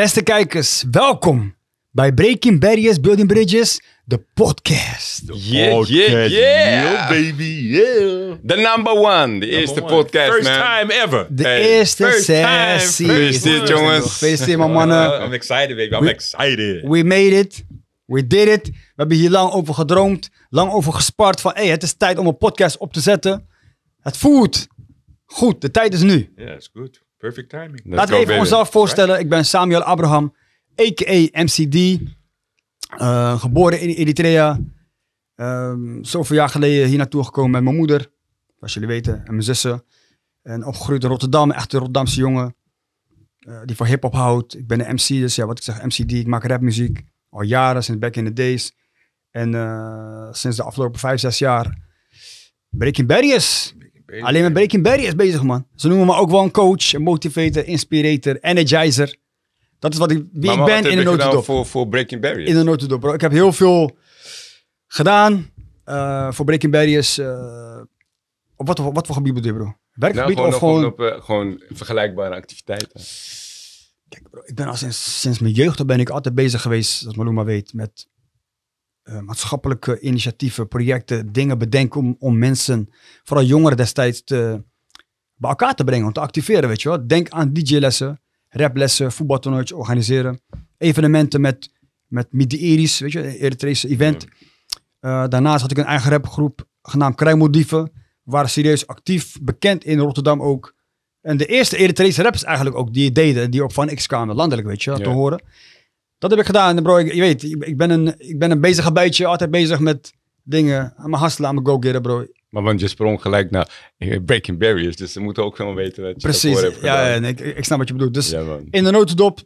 Beste kijkers, welkom bij Breaking Barriers, Building Bridges, de podcast. Yeah, yeah, Yo, baby, yeah. The number one, de eerste one. podcast, First time ever. De hey. eerste First sessie. Gefeliciteerd, jongens. Gefeliciteerd, mannen. Uh, I'm excited, baby. I'm excited. We made it. We did it. We hebben hier lang over gedroomd, lang over gespart van, hey, het is tijd om een podcast op te zetten. Het voelt goed. De tijd is nu. Ja, yeah, is goed. Perfect timing. Let's Laten we even onszelf voorstellen. Ik ben Samuel Abraham, a.k.a. MCD. Uh, eh, geboren in Eritrea. Um, zoveel jaar geleden hier naartoe gekomen met mijn moeder. Zoals jullie weten. En mijn zussen. En opgegroeid in Rotterdam. Echt een Rotterdamse jongen. Eh, die voor hip-hop houdt. Ik ben een MC, dus ja, wat ik zeg, MCD. Ik maak rapmuziek al jaren, sinds back in the days. En eh, sinds de afgelopen 5, 6 jaar Breaking barriers. Alleen met Breaking Barry is bezig, man. Ze noemen me ook wel een coach, een motivator, inspirator, energizer. Dat is wat ik, wie ik ben in de notendop. Voor, voor Breaking Barriers? In de notendop, bro. Ik heb heel veel gedaan eh, voor Breaking Barriers. Eh, op wat, wat voor gebied bedoel je, bro? Nou, Werkgebied nou, gewoon, of eh, gewoon... vergelijkbare activiteiten. Kijk bro, ik ben al sinds, mijn jeugd ben ik altijd bezig geweest, zoals Maluma weet, met eh, maatschappelijke initiatieven, projecten, dingen bedenken om, om mensen, vooral jongeren destijds, te, bij elkaar te brengen, om te activeren, weet je Denk aan DJ-lessen, raplessen, voetbaltoernooitjes organiseren, evenementen met, met Midi-Iris, weet je, Eritrese event. Eh, daarnaast had ik een eigen rapgroep genaamd Krijmodieven, waren serieus actief, bekend in Rotterdam ook. En de eerste Eritrese rappers eigenlijk ook die het deden, die ook van X kwamen, landelijk, weet je, te horen. Dat heb ik gedaan. bro, ik, je weet, ik, ben een, ik ben een bezig abuitje, altijd bezig met dingen. Aan mijn hustelen, aan mijn go-getter, bro. Maar want je sprong gelijk naar breaking barriers. Dus ze moeten ook gewoon weten wat je Precies, hebt ja, Ja, ik, snap wat je bedoelt. Dus in de notendop,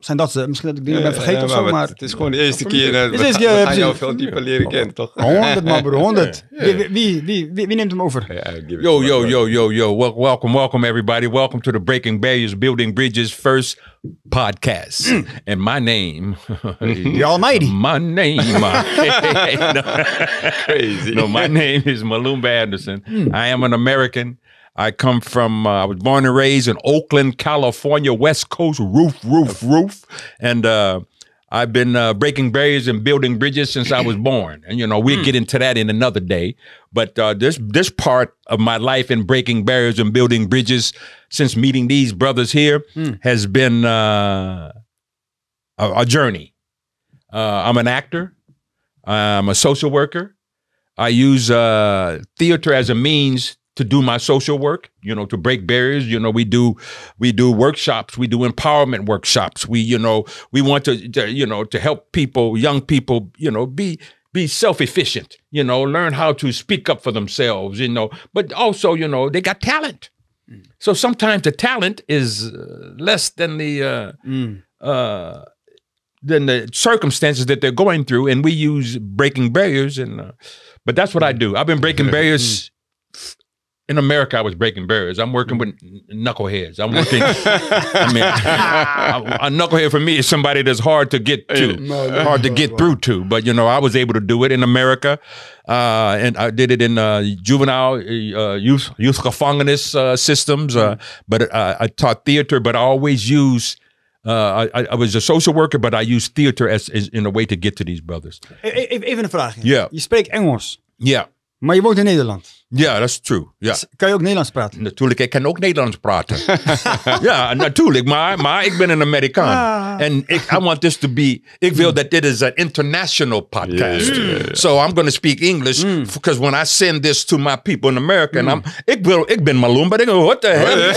zijn dat ze? Eh, misschien dat ik dingen ben eh, vergeten eh, of zo, maar... Het is gewoon de eerste keer Is dat we jou veel dieper leren kennen, toch? 100 man bro, 100. Wie, wie, wie, neemt hem over? Yo, yo, yo, yo, yo. Welcome, welcome everybody. Welcome to the Breaking Barriers, Building Bridges first podcast. Hmm. And my name... the almighty. My name... Uh, Crazy. No, my name is Malumba Anderson. Hmm. I am an American. I come from, uh, I was born and raised in Oakland, California, West Coast, roof, roof, roof. And uh, I've been uh, breaking barriers and building bridges since I was born. And, you know, we'll getting hmm. get into that in another day. But uh, this, this part of my life in breaking barriers and building bridges since meeting these brothers here hmm. has been uh, a, a, journey. Uh, I'm an actor, I'm a social worker. I use theater as a means to do my social work you know to break barriers you know we do we do workshops we do empowerment workshops we you know we want to, to you know to help people young people you know be be self-efficient you know learn how to speak up for themselves you know but also you know they got talent mm. so sometimes the talent is uh, less than the uh, mm. uh than the circumstances that they're going through and we use breaking barriers and uh, but that's what i mm. do i've been breaking mm. barriers mm in America, I was breaking barriers. I'm working with mm-hmm. knuckleheads. I'm working. I mean, a, a knucklehead for me is somebody that's hard to get to, no, hard to get through to. But you know, I was able to do it in America, uh, and I did it in uh, juvenile uh, youth youth gevangenis uh, systems. Uh, mm-hmm. but uh, I taught theater, but I always use. Uh, I, I, was a social worker, but I used theater as, as, in a way to get to these brothers. Even a question. Yeah. You speak English. Yeah. But you woont in Nederland. Ja, dat is true. Ja. Kan je ook Nederlands praten? Natuurlijk, ik kan ook Nederlands praten. ja, natuurlijk, maar, maar ik ben een Amerikaan. Ah. En ik I want this to be, ik wil dat dit is een international podcast. Mm. So I'm going to speak English, mm. because when I send this to my people in America, I'm, ik, wil, ik ben Malone, maar ik denk, what the hell?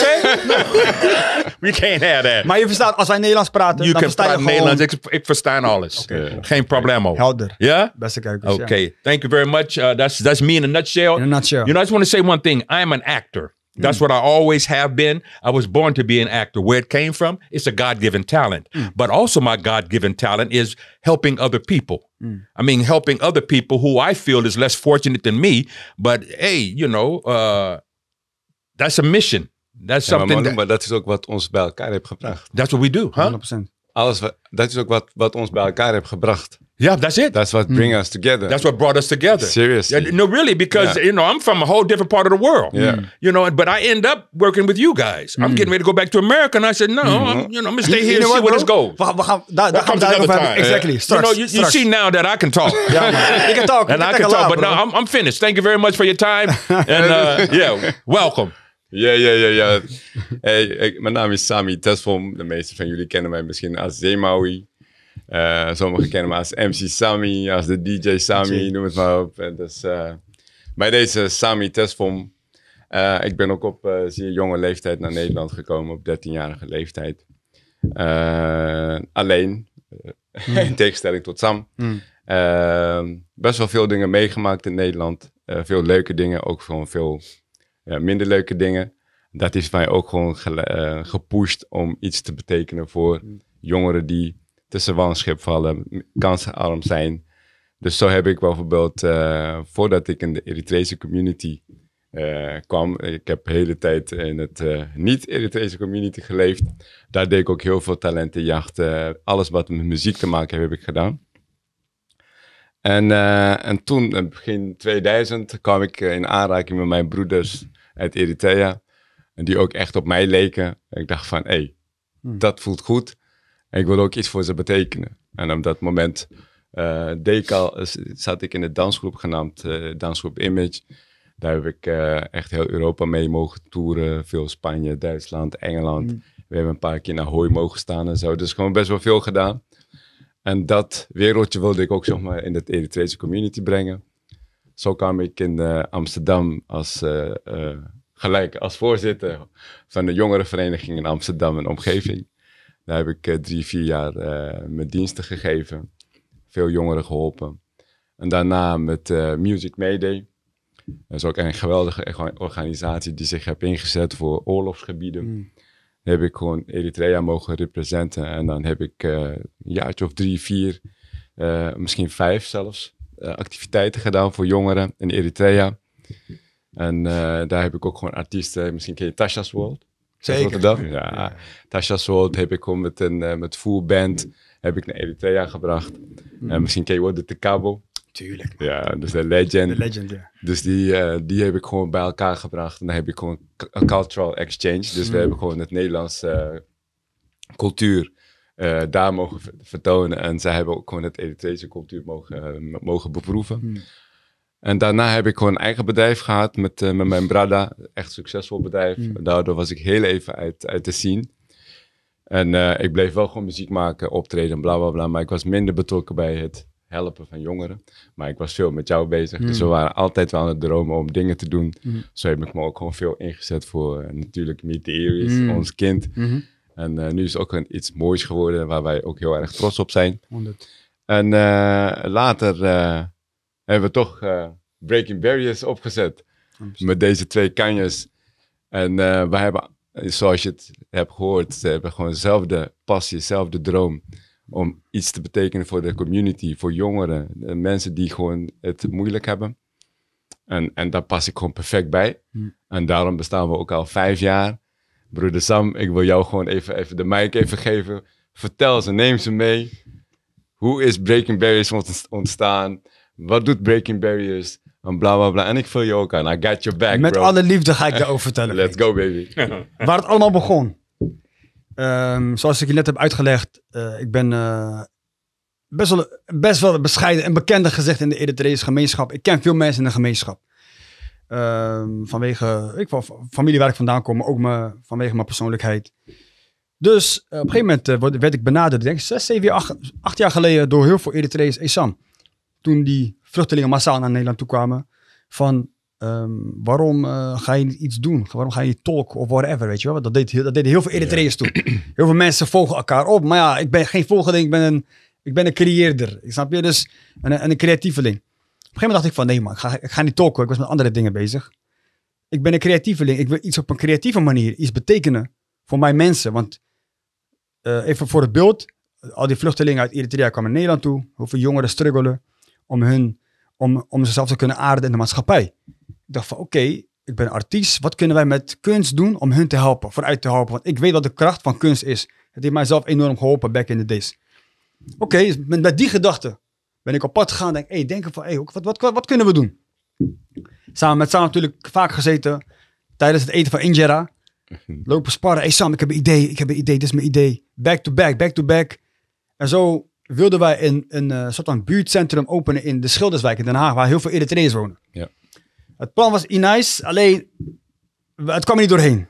We can't have that. Maar je verstaat, als wij Nederlands praten, dan versta je gewoon... Nederlands, ik, ik versta alles. Geen probleem. Helder. Ja? Beste kijkers, Oké, thank you very much. Uh, that's, that's me in a nutshell. In a nutshell. Yeah. You know, I just want to say one thing. I am an actor. That's mm. what I always have been. I was born to be an actor. Where it came from, it's a God given talent. Mm. But also, my God given talent is helping other people. Mm. I mean, helping other people who I feel is less fortunate than me. But hey, you know, uh, that's a mission. That's something. Ja, maar dat is ook wat ons bij elkaar heeft gebracht. That's what we do, huh? 100%. Alles, dat is ook wat, wat ons bij elkaar heeft gebracht. Yeah, that's it. That's what mm. bring us together. That's what brought us together. Seriously. Yeah, no, really, because yeah. you know, I'm from a whole different part of the world. Yeah. Mm. You know, but I end up working with you guys. Mm. I'm getting ready to go back to America. And I said, no, -hmm. I'm, you know, I'm gonna stay you, here you and see what, where this goes. That, that comes another time. Exactly. Yeah. You know, you, you, see now that I can talk. yeah, you can talk. And I can talk, lot, but bro. now I'm, I'm, finished. Thank you very much for your time. and uh, yeah, welcome. Yeah, yeah, yeah, yeah. Hey, mijn naam is Sami Tesfom. De meesten van jullie kennen mij misschien als Zemawi. Uh, sommigen kennen me als MC Sammy, als de DJ Sammy, noem het maar op. En dus, eh, bij deze Sami Testform. Eh, ik ben ook op zeer jonge leeftijd naar Nederland gekomen, op 13-jarige leeftijd. alleen, hmm. in tegenstelling tot Sam. Hmm. best wel veel dingen meegemaakt in Nederland. veel leuke dingen, ook gewoon veel ja, minder leuke dingen. Dat is mij ook gewoon ge gepusht om iets te betekenen voor hmm. jongeren die tussen wangschip vallen, kansenarm zijn. Dus zo heb ik bijvoorbeeld, eh, voordat ik in de Eritrese community uh, kwam, ik heb de hele tijd in het eh, niet-Eritrese community geleefd. Daar deed ik ook heel veel talentenjachten. Alles wat met muziek te maken heeft, heb ik gedaan. En, en toen, begin 2000, kwam ik in aanraking met mijn broeders uit Eritrea. En die ook echt op mij leken. En ik dacht van, hé, hey, hmm. dat voelt goed. En ik wil ook iets voor ze betekenen. En op dat moment uh, zat ik in een dansgroep genaamd uh, Dansgroep Image. Daar heb ik eh, echt heel Europa mee mogen toeren. Veel Spanje, Duitsland, Engeland. Mm. We hebben een paar keer naar Hooi mogen staan en zo. Dus gewoon best wel veel gedaan. En dat wereldje wilde ik ook zeg maar, in de Eritrese community brengen. Zo kwam ik in Amsterdam als, gelijk als voorzitter van de jongerenvereniging in Amsterdam en omgeving. Daar nou heb ik eh, drie, vier jaar eh, mijn diensten gegeven. Veel jongeren geholpen. En daarna met eh, Music Mayday. Dat is ook een geweldige organisatie die zich heeft ingezet voor oorlogsgebieden. Hmm. heb ik gewoon Eritrea mogen representen. En dan heb ik een jaartje of drie, vier, misschien vijf zelfs, activiteiten gedaan voor jongeren in Eritrea. En daar heb ik ook gewoon artiesten, misschien ken je Tasha's World. Zeker. dat. Ja. Tasha heb ik om met een eh, met full band heb ik naar Eritrea gebracht. Mm. misschien ken je de Tekabo. Tuurlijk. Ja, dus de legend. De legend, ja. Dus die, eh, die heb ik gewoon bij elkaar gebracht. En dan heb ik gewoon een cultural exchange. Dus we mm. hebben gewoon het Nederlandse eh, cultuur daar mogen vertonen. En zij hebben ook gewoon het Eritrese cultuur mogen, mogen beproeven. Mm. En daarna heb ik gewoon een eigen bedrijf gehad met, eh, met mijn Brada. Echt succesvol bedrijf. Mm. Daardoor was ik heel even uit, uit de scene. En eh, ik bleef wel gewoon muziek maken, optreden, bla bla bla. Maar ik was minder betrokken bij het helpen van jongeren. Maar ik was veel met jou bezig. Mm. Dus we mm. waren altijd wel aan het dromen om dingen te doen. Mm. Zo heb ik me ook gewoon veel ingezet voor eh, natuurlijk Meet the ons kind. Mm-hmm. En nu is ook een, iets moois geworden waar wij ook heel erg trots op zijn. En later hebben we toch eh, Breaking Barriers opgezet. Met deze twee kanjes. En eh, we hebben, zoals je het hebt gehoord, ze hebben gewoon dezelfde passie, dezelfde droom. Om iets te betekenen voor de community, voor jongeren. mensen die gewoon het moeilijk hebben. En, en daar pas ik gewoon perfect bij. Hmm. En daarom bestaan we ook al vijf jaar. Broeder Sam, ik wil jou gewoon even, even de mic even geven. Vertel ze, neem ze mee. Hoe is Breaking Barriers ontstaan? Wat doet Breaking Barriers? En bla bla bla. En ik vul je ook aan. I got your back. Met alle liefde ga ik daarover vertellen. Let's go, baby. Waar het allemaal begon. Ehm, zoals ik je net heb uitgelegd, eh, ik ben eh, best, wel, best wel bescheiden en bekende gezegd in de Eritrese gemeenschap. Ik ken veel mensen in de gemeenschap. Um, vanwege ik, familie waar ik vandaan kom, maar ook me, vanwege mijn persoonlijkheid. Dus eh, op een gegeven moment werd ik benaderd, denk ik, zes, zeven, acht, jaar geleden door heel veel Eritrese. Hey toen die vluchtelingen massaal naar Nederland toe kwamen, van ehm, waarom eh, ga je iets doen? Waarom ga je tolken of whatever, weet je wel? Dat, deed, heel, dat deden heel veel Eritreërs ja. toen. Heel veel mensen volgen elkaar op, maar ja, ik ben geen volgeling, ik ben een, ik ben een creëerder, snap je? Dus een, een creatieveling. Op een gegeven moment dacht ik van, nee man, ik ga, ik ga niet tolken, ik was met andere dingen bezig. Ik ben een creatieveling, ik wil iets op een creatieve manier, iets betekenen voor mijn mensen, want... Eh, even voor het beeld. Al die vluchtelingen uit Eritrea kwamen naar Nederland toe. Hoeveel jongeren struggelen om, hun, om, om zichzelf te kunnen aarden in de maatschappij. Ik dacht van oké, ik ben artiest. Wat kunnen wij met kunst doen om hun te helpen, vooruit te helpen? Want ik weet wat de kracht van kunst is. Het heeft mijzelf enorm geholpen back in the days. Oké, dus met, die gedachte ben ik op pad gegaan. Denk, hey, denken van, hey, wat, wat, wat, kunnen we doen? Samen met Sam natuurlijk vaak gezeten tijdens het eten van Injera. Mhm. Lopen sparren. Hey Sam, ik heb een idee. Ik heb een idee. Dit is mijn idee. Back to back, back to back. En zo wilden wij een, een eh, soort van buurtcentrum openen in de Schilderswijk in Den Haag, waar heel veel Eritreërs wonen. Ja. Het plan was nice, alleen het kwam er niet doorheen.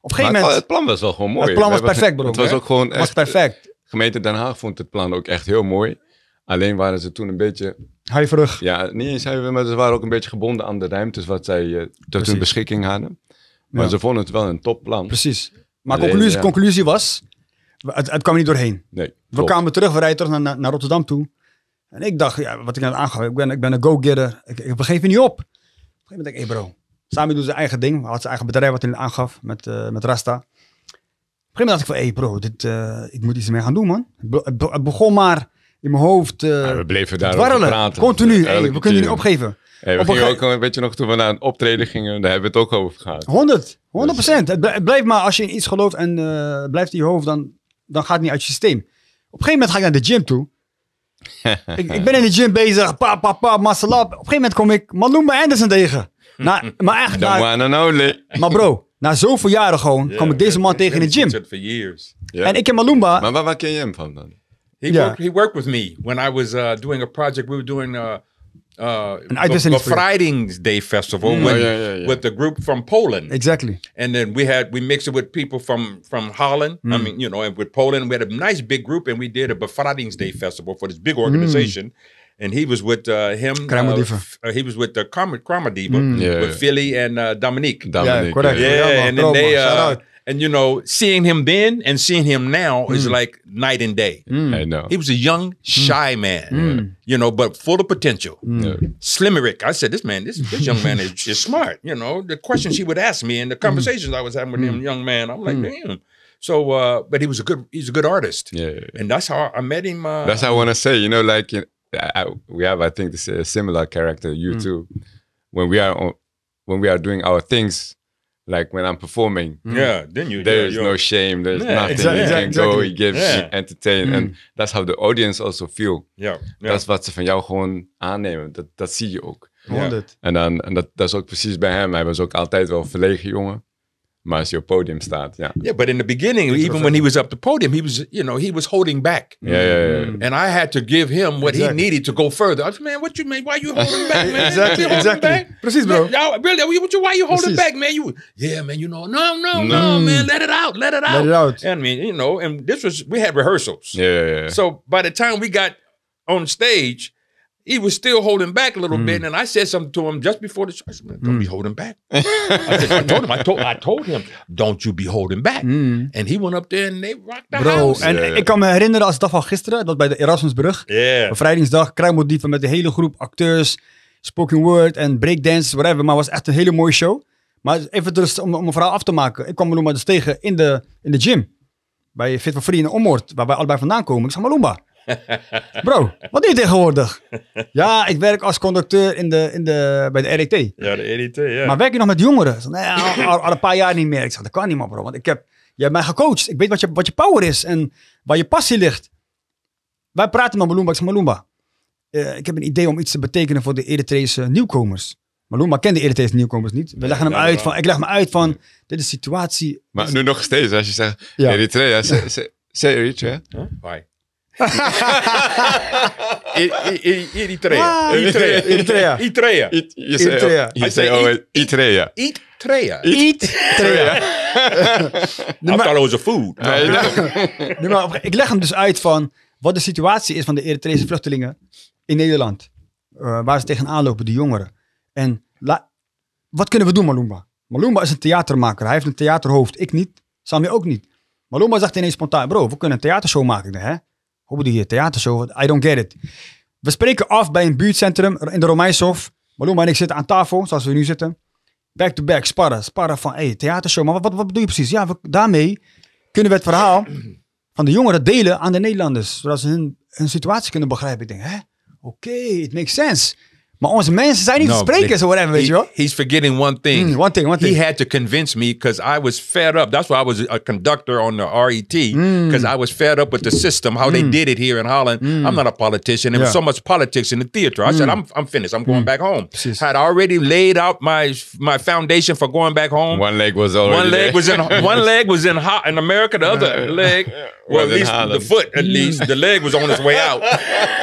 Op geen gegeven moment. Het plan was wel gewoon mooi. Het plan was perfect, bro. Het was ook gewoon echt. was perfect. Gemeente Den Haag vond het plan ook echt heel mooi. Alleen waren ze toen een beetje. Huiverig. Ja, niet eens huiverig, maar ze waren ook een beetje gebonden aan de ruimtes wat zij eh, tot hun beschikking hadden. Maar ze vonden het wel een topplan. Precies. Maar de conclusie, conclusie was: het, kwam niet doorheen. Nee, we kwamen terug, we rijden terug naar, naar Rotterdam toe. En ik dacht, ja, wat ik net aangaf, ik ben, ik ben een go-getter. Ik, ik geef je niet op. Op een gegeven moment denk ik, hey bro, Sami doet zijn eigen ding. Had zijn eigen bedrijf wat hij aangaf met, uh, met Rasta. Op een gegeven moment dacht ik van, hey bro, dit, eh, ik moet iets mee gaan doen, man. Het, begon maar in mijn hoofd eh, We bleven daar praten. Continu, we kunnen niet opgeven. we gingen ook een beetje nog toen we naar een optreden gingen, daar hebben we het ook over gehad. 100, 100 dus- procent. Het blijft maar, als je in iets gelooft en blijft in je hoofd, dan dan gaat het niet uit je systeem. Op een gegeven moment ga ik naar de gym toe. ik, ben in de gym bezig, pa, pa, pa, muscle up. Op een gegeven moment kom ik Malumba Anderson tegen. Na, maar echt, maar bro, na zoveel jaren gewoon, kom ik deze man tegen in de gym. years. En ik en Malumba. Maar waar, waar ken je hem van dan? He, worked, he worked with me when I was uh, doing a project. We were doing... Uh, uh, I the, the Fridays Day Festival mm. with, oh, yeah, yeah, yeah. with the group from Poland. Exactly. And then we had we mixed it with people from from Holland. Mm. I mean, you know, and with Poland, we had a nice big group, and we did a Befrijdings Day Festival for this big mm. organization. Mm. And he was with uh, him. Uh, f- uh, he was with the Kramadiva, mm. with Philly and uh, Dominique. Dominique. Yeah, Yeah, and then they. Uh, and you know, seeing him then and seeing him now mm. is like night and day. Mm. I know. He was a young, mm. shy man, mm. you know, but full of potential. Mm. Slimmerick. I said, this man, this, this young man is, is, smart. You know, the questions he would ask me and the mm. conversations I was having with him, mm. young man, I'm like, damn. So, uh, but he was a good, he's a good artist. Yeah. And that's how I met him. Uh, that's how I want to say, you know, like I, we have, I think, this a similar character, you too. When we are on, when we are doing our things, like when I'm performing, hmm. yeah, then you there is no shame, there's yeah, nothing exactly, you can go, he gives, yeah. entertain, and hmm. that's how the audience also feel. Ja, dat wat ze van jou gewoon aannemen. Dat, dat zie je ook. 100. En dan en dat, dat is ook precies bij hem. Hij was ook altijd wel verlegen jongen. maar your podium staat, yeah. Yeah, but in the beginning, even when he was up the podium, he was, you know, he was holding back. Yeah, yeah, yeah. Mm. And I had to give him what exactly. he needed to go further. I was, man, what you mean? Why you holding back, man? exactly, holding exactly. Back? Precies, bro. Man, really, what you, why you holding back, man? You, yeah, man, you know, no, no, no, mm. no, man, let it out, let it out. Let it out. And I mean, you know, and this was, we had rehearsals. Yeah, yeah, yeah. So by the time we got on stage, he was still holding back a little mm. bit. And I said something to him just before the said, Don't be mm. holding back. I, said, I, told him, I told, I told him, don't you be holding back. Mm. And he went up there and they rocked the Bro, house. en ik kan me herinneren als dat dag van gisteren, dat bij de Erasmusbrug, yeah. bevrijdingsdag, kruimeldieven met de hele groep acteurs, spoken word en breakdance, whatever. Maar het was echt een hele mooie show. Maar even dus om, om een verhaal af te maken. Ik kwam Malumba dus tegen in de, in de gym. Bij Fit for Free in waar wij allebei vandaan komen. Ik zeg, Malumba, Bro, wat doe je tegenwoordig? Ja, ik werk als conducteur in de, in de, bij de RET. Ja, de RET, ja. Maar werk je nog met jongeren? nee, al, een paar jaar niet meer. Ik zeg, dat kan niet man bro. Want ik heb, je hebt mij gecoacht. Ik weet wat je, wat je power is en waar je passie ligt. Wij praten met Malumba. Ik zeg, Malumba, eh, ik heb een idee om iets te betekenen voor de Eritrese nieuwkomers. kent kende Eritrese nieuwkomers niet. We leggen hem uit van, ik leg hem uit van, dit is situatie. Maar nu nog steeds, als je zegt ja. Eritrea, ze, ze, Ah, Eritrea. Eritrea. Eritrea. Eritrea. Eritrea. You say always oh, oh, Eritrea. Eritrea. Eritrea. a food. ik leg hem dus uit van wat de situatie is van de Eritrese vluchtelingen in Nederland. Eh, waar ze tegenaan lopen, de jongeren. En wat kunnen we doen, Malumba? Malumba is een theatermaker. Hij heeft een theaterhoofd. Ik niet. Samir ook niet. Malumba zegt ineens spontaan, bro, we kunnen een theatershow maken. Hè? hoe bedoel je, theatershow? I don't get it. We spreken af bij een buurtcentrum in de Romeinshof. Maluma en ik zitten aan tafel, zoals we nu zitten. Back to back, sparren. Sparren van, hey, theatershow. Maar wat, wat, bedoel je precies? Ja, daarmee kunnen we het verhaal van de jongeren delen aan de Nederlanders. Zodat ze hun, situatie kunnen begrijpen. Ik denk, hè? Oké, okay, it makes sense. Maar onze mensen zijn niet no, te spreken, so whatever, weet je wel. He's forgetting one thing. Mm, one thing, one thing. He had to convince me because I was fed up. That's why I was a conductor on the RET because mm. I was fed up with the system, how mm. they did it here in Holland. Mm. I'm not a politician. There yeah. was so much politics in the theater. I said, mm. I'm, I'm finished. I'm going mm. back home. I Had already laid out my my foundation for going back home. One leg was already one leg there. was in one leg was in hot in America. The other leg, well, at least the foot, at least the leg was on its way out.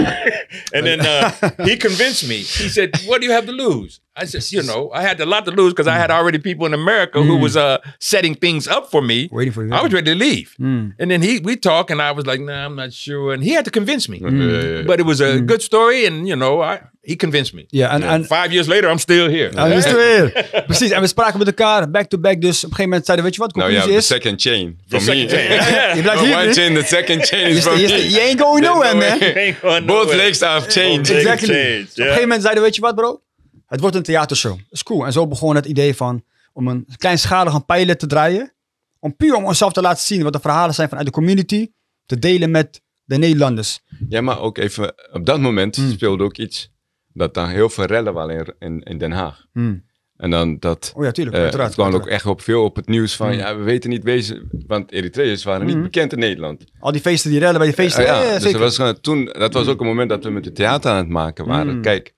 And then uh, he convinced me. He said, "What do you have to lose?" I just, you know, I had a lot to lose because I had mm. already people in America mm. who was mm. uh, setting things up for me. Waiting for you. I was ready to leave. Mm. And then he, we talk, and I was like, "Nah, I'm not sure." And he had to convince me. Mm. But it was a mm. good story, and you know, I he convinced me. yeah. and Five years later, I'm still here. I'm ah, still here. Precies. And we spraken met elkaar, back to back. Dus op een gegeven moment zeiden, weet je wat, conclusie no, yeah, The second chain. For the me. Chain. yeah. je One chain, the second chain is from me. You ain't going nowhere, man. Both legs have changed. Exactly. Op een gegeven moment zeiden, weet je wat, bro? Het wordt een theatershow. Dat is cool. En zo begon het idee van om een kleinschalige pilot te draaien. Om puur om onszelf te laten zien wat de verhalen zijn vanuit de community. Te delen met de Nederlanders. Ja, maar ook even, op dat moment hmm. speelde ook iets dat dan heel veel rellen waren in, in, Den Haag. Hmm. En dan dat. Oh ja, tuurlijk. Uh, uiteraard, kwam ook echt op veel op het nieuws van. Hmm. Ja, we weten niet wezen. Want Eritreërs waren niet bekend in Nederland. Al die feesten die rellen bij die feesten. Eh, ja, ja, dus zeker. Dat was, toen, dat was ook een moment dat we met het theater aan het maken waren. Kijk,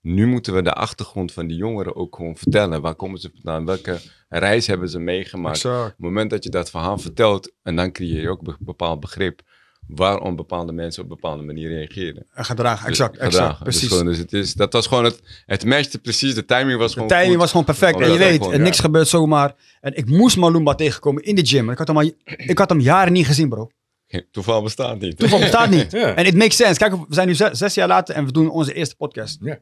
nu moeten we de achtergrond van die jongeren ook gewoon vertellen. Waar komen ze vandaan? Welke reis hebben ze meegemaakt? Op het moment dat je dat verhaal vertelt, en dan creëer je ook een bepaald begrip waarom bepaalde mensen op bepaalde manier reageren. En gedragen, dus exact, exact, dus precies. Dus, gewoon, het is, dat was gewoon het, het matchte precies, de timing was gewoon De timing was gewoon perfect en je weet, en niks gebeurt zomaar. En ik moest Malumba tegenkomen in de gym. Ik had hem, al, ik had hem jaren niet gezien, bro. Toeval bestaat niet. Toeval bestaat niet. En it het makes sense. Kijk, we zijn nu zes, jaar later en we doen onze eerste podcast. Ja.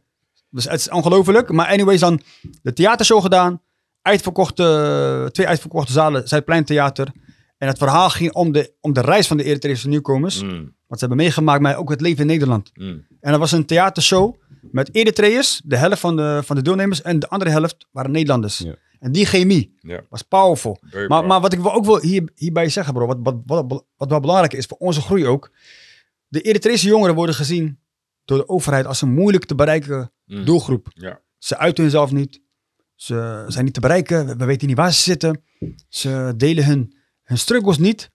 Dus het is ongelooflijk. Maar anyways, dan de theatershow gedaan. Uitverkochte, twee uitverkochte zalen, Zuidpleintheater. En het verhaal ging om de, om de reis van de Eritrese nieuwkomers. want mm. Wat ze hebben meegemaakt, maar ook het leven in Nederland. Mm. En dat was een theatershow met Eritreërs, de helft van de, van de deelnemers. En de andere helft waren Nederlanders. En die chemie was powerful. maar, maar wat ik ook wil hier, hierbij zeggen, bro. Wat, wat, wat, wat wel belangrijk is voor onze groei ook. De Eritrese jongeren worden gezien door de overheid als een moeilijk te bereiken Mm. doelgroep. Ja. Ze uiten hunzelf niet. Ze zijn niet te bereiken. We weten niet waar ze zitten. Ze delen hun, hun struggles niet.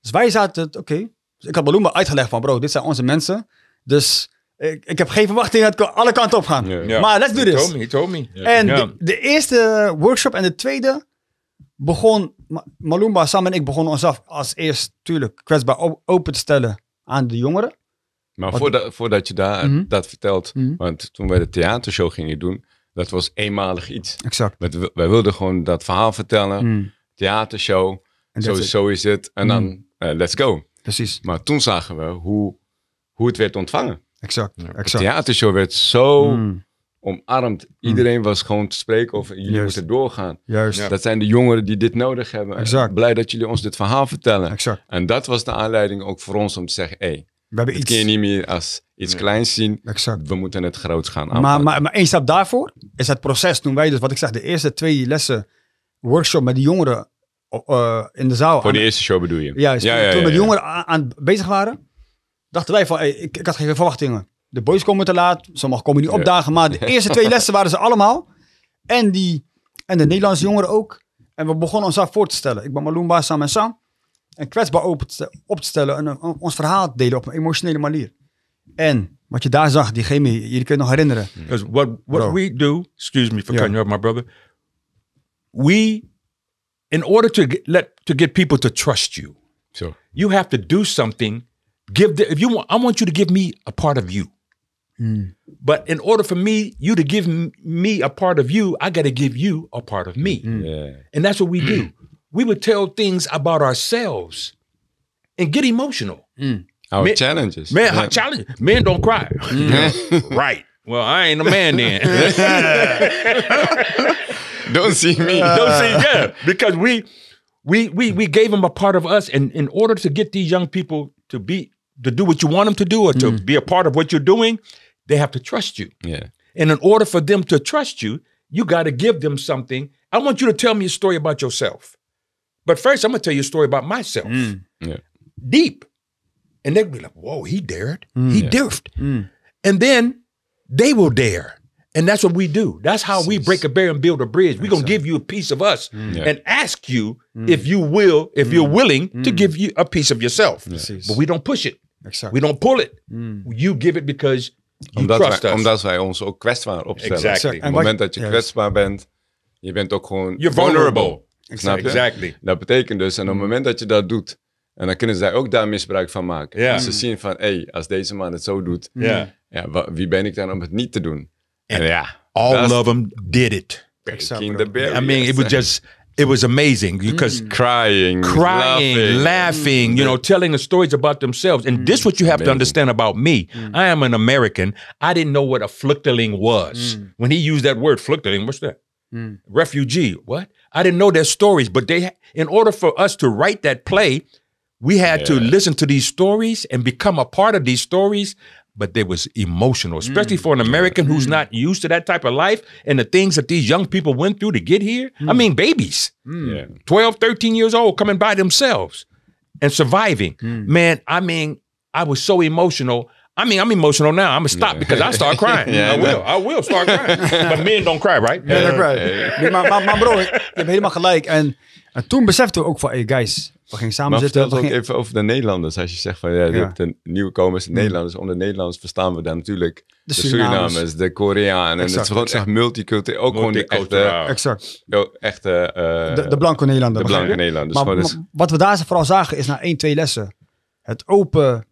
Dus wij zaten, oké. ik had Malumba uitgelegd van, bro, dit zijn onze mensen. Dus ik, ik heb geen verwachting dat ik alle kanten op ga. Maar let's do this. He told me. En de, de, eerste workshop en de tweede begon Malumba samen en ik begonnen onszelf als eerst natuurlijk kwetsbaar open te stellen aan de jongeren. Maar voordat, voordat je daar, mhm. dat vertelt, mhm. want toen wij de theatershow gingen doen, dat was eenmalig iets. Exact. wij wilden gewoon dat verhaal vertellen, mhm. theatershow, zo, is het. En dan eh, let's go. Precies. Maar toen zagen we hoe, hoe het werd ontvangen. Exact. exact. De theatershow werd zo omarmd. Iedereen was gewoon te spreken over jullie moeten doorgaan. Juist. Dat zijn de jongeren die dit nodig hebben. Exact. Blij dat jullie ons dit verhaal vertellen. Exact. En dat was de aanleiding ook voor ons om te zeggen, we hebben je niet meer als iets nee. kleins zien. We moeten het groot gaan aanpakken. Maar, maar, maar één stap daarvoor is het proces. Toen wij dus, wat ik zeg, de eerste twee lessen workshop met die jongeren oh, eh, in de zaal. Voor de eerste show bedoel je? Juist. Ja, toen we de jongeren aan, aan, bezig waren, dachten wij van, ik, had geen verwachtingen. De boys komen te laat, sommigen komen niet opdagen. Maar de eerste twee lessen waren ze allemaal. En, die, en de Nederlandse jongeren ook. En we begonnen ons af voor te stellen. Ik ben Malumba, Sam en Sam en kwetsbaar op te stellen en eh, ons verhaal delen op een emotionele manier. En wat je daar zag, die chemie, jullie kunnen nog herinneren. Hmm. what, what we do, excuse me for cutting you off, my brother. We, in order to get, let, to get people to trust you, you have to do something. Give the, if you want, I want you to give me a part of you. Hmm. But in order for me, you to give me a part of you, I got to give you a part of me. Hmm. And that's what we do. we would tell things about ourselves and get emotional. Mm. Our men, challenges. Man, yeah. challenge. Men don't cry. Mm. right. Well, I ain't a man then. don't see me. Don't see yeah. Because we we we we gave them a part of us and in order to get these young people to be to do what you want them to do or to mm. be a part of what you're doing, they have to trust you. Yeah. And in order for them to trust you, you got to give them something. I want you to tell me a story about yourself. But first, I'm gonna tell you a story about myself. Mm. Yeah. Deep. And they'd be like, whoa, he dared. Mm. He yeah. Mm. And then they will dare. And that's what we do. That's how we break a barrier and build a bridge. We're gonna give you a piece of us mm. yeah. and ask you mm. if you will, if you're mm. willing to give you a piece of yourself. But we don't push it. We don't pull it. You give it because you omdat trust wij, us. Omdat wij ons ook kwetsbaar opstellen. Exactly. Op het moment dat je kwetsbaar bent, je bent ook gewoon You're vulnerable. vulnerable. Exactly. Dat betekent dus, en op het mm. moment dat je dat doet, en dan kunnen zij ook daar misbruik van maken. Yeah. Dus ze zien van, hé, hey, als deze man het zo doet, yeah. Mm. ja, wie ben ik dan om het niet te doen? en ja. All of them did it. Breaking the I mean, it was just... It was amazing because mm. crying, crying, laughing, laughing you know, telling the stories about themselves. And mm. this what you have to understand about me. I am an American. I didn't know what a fluchteling was. When he used that word, fluchteling, what's that? Refugee. What? I didn't know their stories, but they, in order for us to write that play, we had yeah. to listen to these stories and become a part of these stories. But they was emotional, especially mm. for an American who's mm. not used to that type of life and the things that these young people went through to get here. Mm. I mean, babies, mm. yeah. 12, 13 years old, coming by themselves and surviving. Mm. Man, I mean, I was so emotional. I mean, I'm emotional now. I'm gonna stop because I start crying. Yeah, I will. I will start crying. But men don't cry, right? Men don't cry. maar, bro, je hebt helemaal gelijk. En, en toen besefte we ook van, hey guys, we gingen samen zitten. Maar ook even over de Nederlanders. Als je zegt van, ja, je ja. de nieuwkomers, de mm. Nederlanders. Onder Nederlanders verstaan we dan natuurlijk de, Surinamers, de Koreanen. en het is gewoon multicultureel. Ook gewoon die echte... Exact. Oh, echte eh, de, blanke Nederlander. De blanke Nederlanders. Maar, wat we daar vooral zagen is na één, twee lessen. Het open,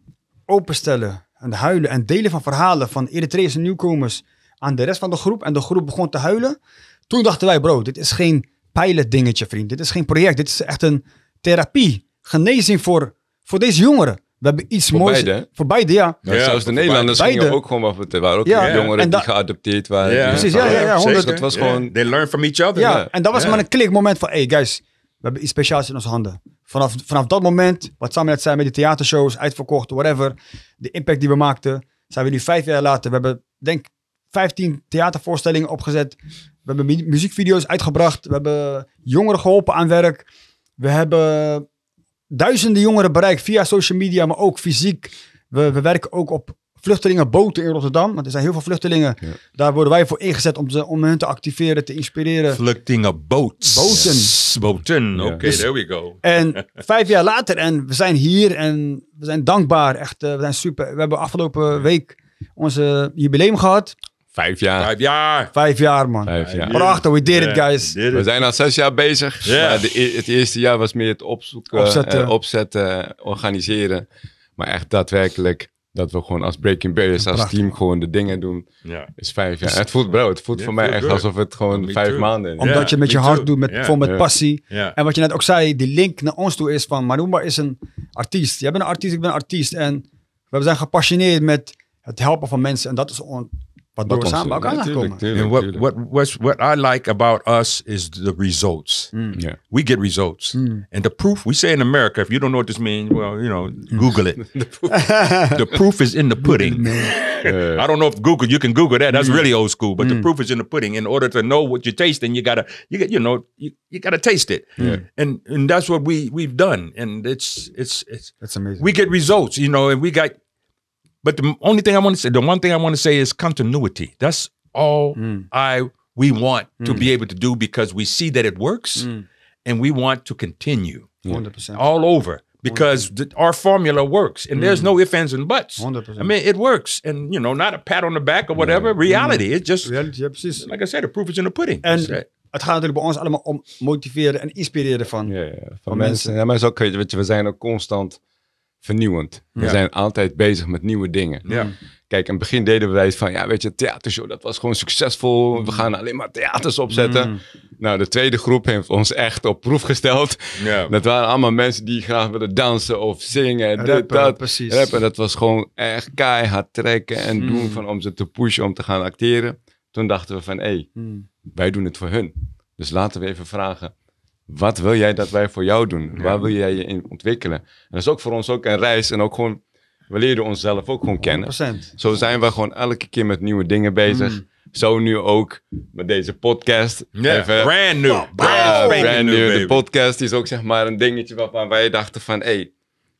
openstellen en huilen en delen van verhalen van Eritreese nieuwkomers aan de rest van de groep. En de groep begon te huilen. Toen dachten wij, bro, dit is geen pilot dingetje, vriend. Dit is geen project. Dit is echt een therapie, genezing voor, voor deze jongeren. We hebben iets moois. voor beide, ja. ja, zelfs de Nederlanders zijn gingen ook gewoon wat het waren. Ook jongeren die geadopteerd waren. Ja, precies, ja, ja. ja honderd, het was gewoon... They learn from each other. Ja, en dat was maar een moment van, hey guys, we hebben iets speciaals in onze handen vanaf, vanaf dat moment, wat Sam net zei met de theatershows, uitverkocht, whatever. De impact die we maakten, zijn we nu vijf jaar later. We hebben denk vijftien theatervoorstellingen opgezet. We hebben muziekvideo's uitgebracht. We hebben jongeren geholpen aan werk. We hebben duizenden jongeren bereikt via social media, maar ook fysiek. We, we werken ook op vluchtelingenboten in Rotterdam. Want er zijn heel veel vluchtelingen. Daar worden wij voor ingezet om, ze om hen te activeren, te inspireren. Vluchtelingenboten. Boten. Boten, oké, okay, dus there we go. En vijf jaar later en we zijn hier en we zijn dankbaar. Echt, eh, we zijn super. We hebben afgelopen week onze jubileum gehad. Vijf jaar. Vijf jaar. Vijf jaar, man. Vijf Prachtig, we did it, guys. We zijn al zes jaar bezig. E-, het eerste jaar was meer het opzoeken, opzetten, eh, opzetten organiseren. Maar echt daadwerkelijk dat we gewoon als Breaking Barriers, als team gewoon de dingen doen, ja. is vijf jaar. Dus- het voelt, bro, het voelt voor mij echt alsof het gewoon vijf maanden Omdat je met je hart doet, met, vol met passie. En wat je net ook zei, die link naar ons toe is van, Marumba is een artiest. Jij bent een artiest, ik ben een artiest. En we zijn gepassioneerd met het helpen van mensen. En dat is on, Maar door samenwerking elkaar tuurlijk, tuurlijk, what, what, what, what I like about us is the results. Mm. Yeah. We get results. Mm. And the proof, we say in America, if you don't know what this means, well, you know, Google it. the, proof, the, proof, is in the pudding. yeah. I don't know if Google, you can Google that. That's mm. really old school, but the mm. proof is in the pudding. In order to know what you're tasting, you gotta, you, you know, you, you gotta taste it. Yeah. Mm. And and that's what we we've done. And it's it's it's that's amazing. We get results, you know, and we got but the only thing I want to say, the one thing I want to say is continuity. That's all mm. I we want mm. to be able to do because we see that it works mm. and we want to continue 100%. all over because the, our formula works and there's mm. no ifs ands and buts 100%. i mean it works and you know not a pat on the back or whatever yeah. reality it's just mm. reality, yeah, precies. like i said the proof is in the pudding and het gaat natuurlijk bij ons allemaal om motiveren en inspireren van, ja, ja, van, van mensen. mensen. Ja, maar zo kun je, weet je, we zijn ook constant vernieuwend. We zijn altijd bezig met nieuwe dingen. Ja. Kijk, in het begin deden wij van, ja, weet je, theatershow, dat was gewoon succesvol. We mm. gaan alleen maar theaters opzetten. Mm. Nou, de tweede groep heeft ons echt op proef gesteld. Ja. Dat waren allemaal mensen die graag willen dansen of zingen. dat, precies. Dat was gewoon echt keihard trekken en mm. doen van om ze te pushen om te gaan acteren. Toen dachten we van, hé, hey, wij doen het voor hun. Dus laten we even vragen wat wil jij dat wij voor jou doen? Waar wil jij je in ontwikkelen? En dat is ook voor ons ook een reis en ook gewoon, we leren onszelf ook gewoon kennen. Zo zijn we gewoon elke keer met nieuwe dingen bezig. Mm. Zo nu ook met deze podcast. Even, brand new. brand, new. de podcast is ook zeg maar een dingetje waarvan wij dachten van, hey,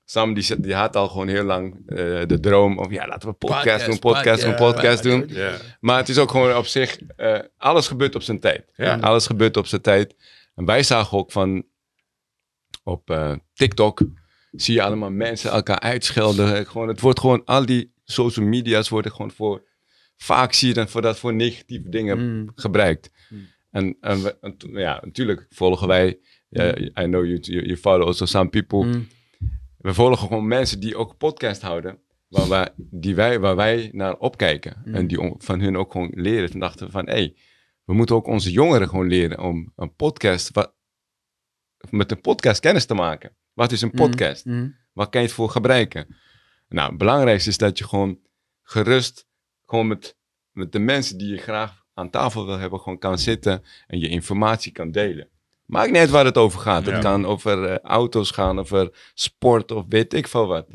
Sam die, die, had al gewoon heel lang eh, de droom of ja, laten we podcast, doen, podcast doen, podcast doen. Maar het is ook gewoon op zich, eh, alles gebeurt op zijn tijd. Alles gebeurt op zijn tijd. En wij zagen ook van op eh, TikTok zie je allemaal mensen elkaar uitschelden. Gewoon, het wordt gewoon, al die social media's worden gewoon voor, vaak zie je dan voor dat voor negatieve dingen mm. gebruikt. Mm. En, en, ja, natuurlijk volgen wij, eh, mm. I know you, you, follow also some people. We volgen gewoon mensen die ook podcast houden. Waar wij, waar wij naar opkijken. En die van hun ook gewoon leren. Toen dachten we van, hé, hey, we moeten ook onze jongeren gewoon leren om een podcast, wat, met een podcast kennis te maken. Wat is een mm, podcast? Mm. Wat kan je het voor gebruiken? Nou, het belangrijkste is dat je gewoon gerust, gewoon met, met de mensen die je graag aan tafel wil hebben, gewoon kan zitten en je informatie kan delen. Maakt niet uit waar het over gaat. Het kan over eh, auto's gaan, over sport of weet ik veel wat.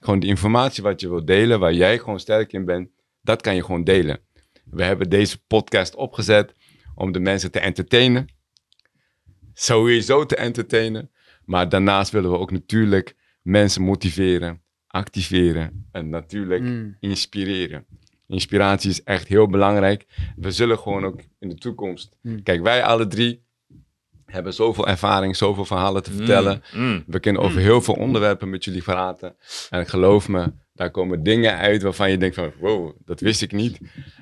Gewoon de informatie wat je wilt delen, waar jij gewoon sterk in bent, dat kan je gewoon delen. We hebben deze podcast opgezet om de mensen te entertainen. Sowieso te entertainen. Maar daarnaast willen we ook natuurlijk mensen motiveren, activeren en natuurlijk mm. inspireren. Inspiratie is echt heel belangrijk. We zullen gewoon ook in de toekomst. Mm. Kijk, wij alle drie hebben zoveel ervaring, zoveel verhalen te mm. vertellen. We kunnen over heel veel onderwerpen met jullie praten. En geloof me, daar komen dingen uit waarvan je denkt van, wow, dat wist ik niet.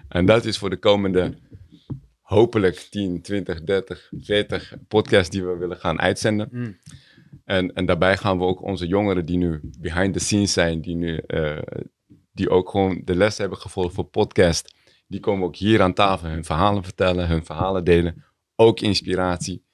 En dat is voor de komende hopelijk 10, 20, 30, 40 podcasts die we willen gaan uitzenden. Mm. En, en daarbij gaan we ook onze jongeren die nu behind the scenes zijn, die nu eh, die ook gewoon de les hebben gevolgd voor podcast, die komen ook hier aan tafel hun verhalen vertellen, hun verhalen delen. Ook inspiratie.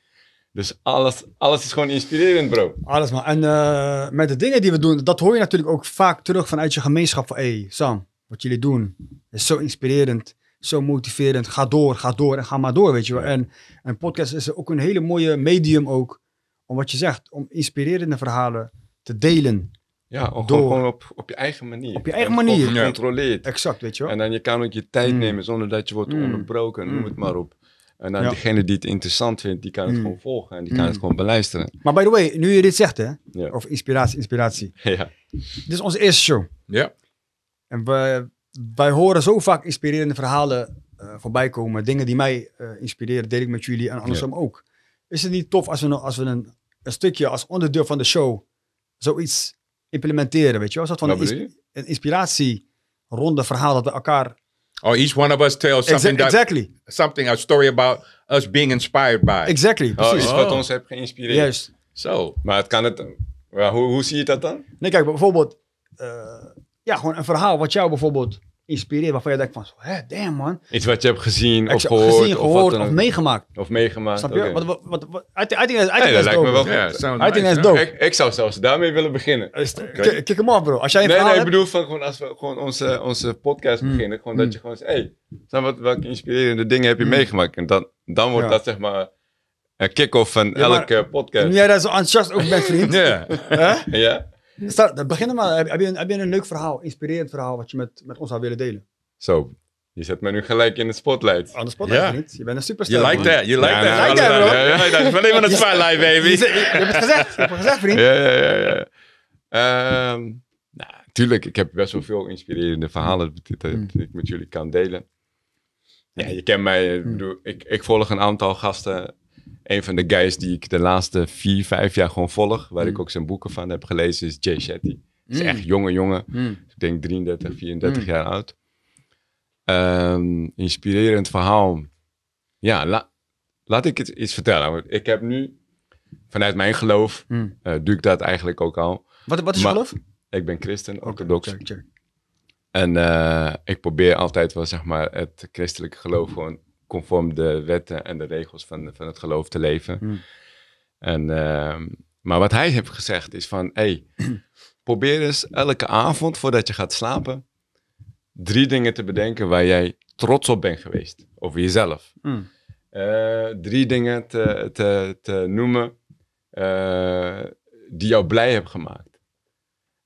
Dus alles, alles is gewoon inspirerend, bro. Alles, maar. En eh, met de dingen die we doen, dat hoor je natuurlijk ook vaak terug vanuit je gemeenschap. Van, hey, Sam, wat jullie doen is zo inspirerend zo motiverend. Ga door, ga door en ga maar door, weet je wel. En een podcast is ook een hele mooie medium ook, om wat je zegt, om inspirerende verhalen te delen. Ja, door, gewoon op, op je eigen manier. Op je eigen manier. Gecontroleerd. Exact, weet je wel. En dan je kan ook je tijd mm. nemen zonder dat je wordt mm. onderbroken, noem mm. het maar op. En dan degene die het interessant vindt, die kan het gewoon volgen en die kan het gewoon beluisteren. Maar by the way, nu je dit zegt hè, of inspiratie, inspiratie. Ja. Dit is onze eerste show. Ja. En we, wij horen zo vaak inspirerende verhalen uh, voorbij komen. Dingen die mij eh, inspireren, deel ik met jullie en andersom ook. Is het niet tof als we, als we een, stukje als onderdeel van de show zoiets implementeren, weet je wel? van een, inspiratie een inspiratieronde verhaal dat we elkaar... Oh, each one of us tells something, exactly. That, something, a story about us being inspired by. Exactly, oh, precies. iets oh. wat ons heeft geïnspireerd. Juist. Zo. Maar het kan het... hoe, hoe zie je dat dan? Nee, kijk, bijvoorbeeld... Eh, ja, gewoon een verhaal wat jou bijvoorbeeld inspireert. Waarvan je denkt van, hè, damn man. Iets wat je hebt gezien of gehoord. Gezien, gehoord of, meegemaakt. Of meegemaakt, Snap je? Okay. Wat, wat, wat, wat, I think, I think dat lijkt me wel. Ja, I is dope. Ik, zou zelfs daarmee willen beginnen. Kik Kijk hem af bro. Als jij een nee, nee, ik bedoel van gewoon als we gewoon onze, hmm. onze podcast hmm. beginnen. Gewoon dat hmm. je gewoon zegt, hey, wat, welke inspirerende dingen heb je meegemaakt? En dan, dan wordt dat zeg maar een kick-off van elke podcast. Ja, jij daar zo enthousiast over bent, vriend. ja. ja. Start, begin maar. Heb je, een, een leuk verhaal, inspirerend verhaal wat je met, met ons zou willen delen? Zo, je zet me nu gelijk in de spotlight. Aan de spotlight niet. Je bent een superster. Je like that. Je like that. Nou, ja, like that, bro. Ja, even een spotlight, baby. Je, je, het gezegd. Je hebt het gezegd, vriend. Ja, ja, ja. ja. Ehm, nou, tuurlijk, ik heb best wel veel inspirerende verhalen dat, ik hmm. met jullie kan delen. Ja, je kent mij. Hmm. Ik, ik, volg een aantal gasten een van de guys die ik de laatste vier, vijf jaar gewoon volg, waar ik mm. ook zijn boeken van heb gelezen, is Jay Shetty. is mm. echt jonge jongen. Mm. Ik denk 33, 34 jaar oud. Um, inspirerend verhaal. Ja, laat ik het eens vertellen. Ik heb nu, vanuit mijn geloof, uh, doe ik dat eigenlijk ook al. Wat, wat is maar, geloof? Ik ben christen, orthodox. En eh, ik probeer altijd wel, zeg maar, het christelijke geloof gewoon conform de wetten en de regels van, van het geloof te leven. Hmm. En, ehm, maar wat hij heeft gezegd is van, hey, probeer eens elke avond voordat je gaat slapen, drie dingen te bedenken waar jij trots op bent geweest over jezelf. Hmm. Eh, drie dingen te, te, te noemen eh, die jou blij hebben gemaakt.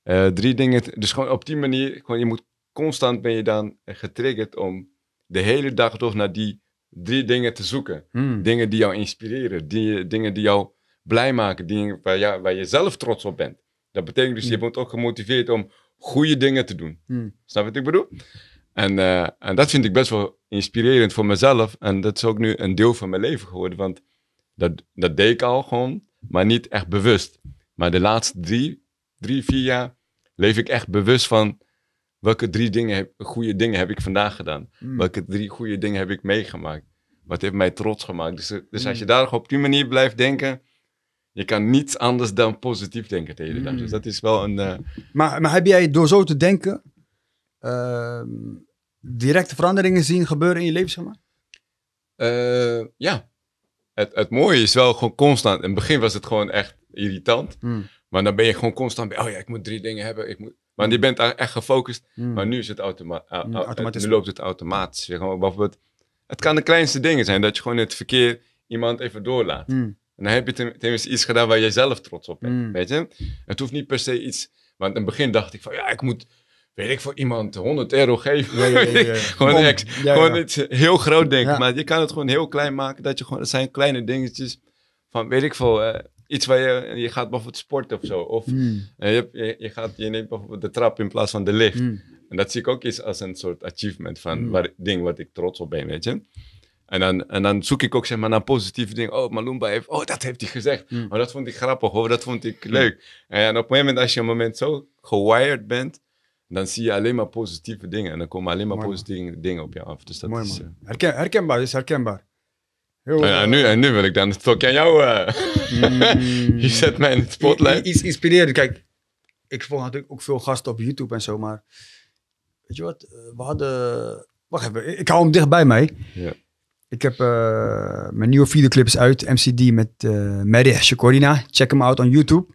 Eh, drie dingen, dus gewoon op die manier, gewoon, je moet constant ben je dan getriggerd om de hele dag toch naar die drie dingen te zoeken. Hmm. Dingen die jou inspireren, die, dingen die jou blij maken, dingen waar, ja, waar je zelf trots op bent. Dat betekent dus, hmm. je wordt ook gemotiveerd om goede dingen te doen. Hmm. Snap wat ik bedoel? En, eh, en dat vind ik best wel inspirerend voor mezelf. En dat is ook nu een deel van mijn leven geworden, want dat, dat deed ik al gewoon, maar niet echt bewust. Maar de laatste drie, drie vier jaar leef ik echt bewust van welke drie dingen heb, goede dingen heb ik vandaag gedaan? Hmm. Welke drie goede dingen heb ik meegemaakt? Wat heeft mij trots gemaakt? Dus, dus als je hmm. daar op die manier blijft denken, je kan niets anders dan positief denken de hele dag. Dus hmm. dat is wel een. Eh, maar, maar heb jij door zo te denken ehm, directe veranderingen zien gebeuren in je leven, zeg maar? Eh, ja. Het, het mooie is wel gewoon constant. In het begin was het gewoon echt irritant. Maar dan ben je gewoon constant bij, oh ja, ik moet drie dingen hebben. Ik moet... Want je bent daar echt gefocust. Hmm. Maar nu, is hmm, het automatisch. nu loopt het automatisch. bijvoorbeeld, het kan de kleinste dingen zijn. Dat je gewoon het verkeer iemand even doorlaat. Hmm. En dan heb je tenminste iets gedaan waar jij zelf trots op bent. Weet je? Het hoeft niet per se iets... Want in het begin dacht ik van, ja, ik moet weet ik voor iemand 100 euro geven. gewoon, niks. gewoon iets heel groot denken. Maar je kan het gewoon heel klein maken. Dat je gewoon, het zijn kleine dingetjes. Van weet ik veel, eh, iets waar je, je gaat bijvoorbeeld sporten of zo. Of hmm. eh, je, je, gaat, je neemt bijvoorbeeld de trap in plaats van de lift. Hmm. En dat zie ik ook eens als een soort achievement van mm. ding wat ik trots op ben, weet je. En dan, en dan zoek ik ook zeg maar naar positieve dingen. Oh, Malumba heeft, oh, dat heeft hij gezegd. Hmm. Oh, dat vond ik grappig. Of oh, dat vond ik leuk. En, op een moment, als je een moment zo gewired bent, dan zie je alleen maar positieve dingen. En dan komen alleen maar positieve dingen op je af. Dus dat is, eh, Herken, herkenbaar, is herkenbaar en, nu, eh, en wil ik dan stokje aan jou. Eh. Hmm. je zet mij in het spotlight. Iets inspirerend. Kijk, ik volg natuurlijk ook veel gasten op YouTube en zo, maar weet je wat? Eh, we hadden. Wacht even, ik hou hem dichtbij mij. Ik heb mijn nieuwe videoclip is uit, MCD met uh, Mary Check hem out on YouTube.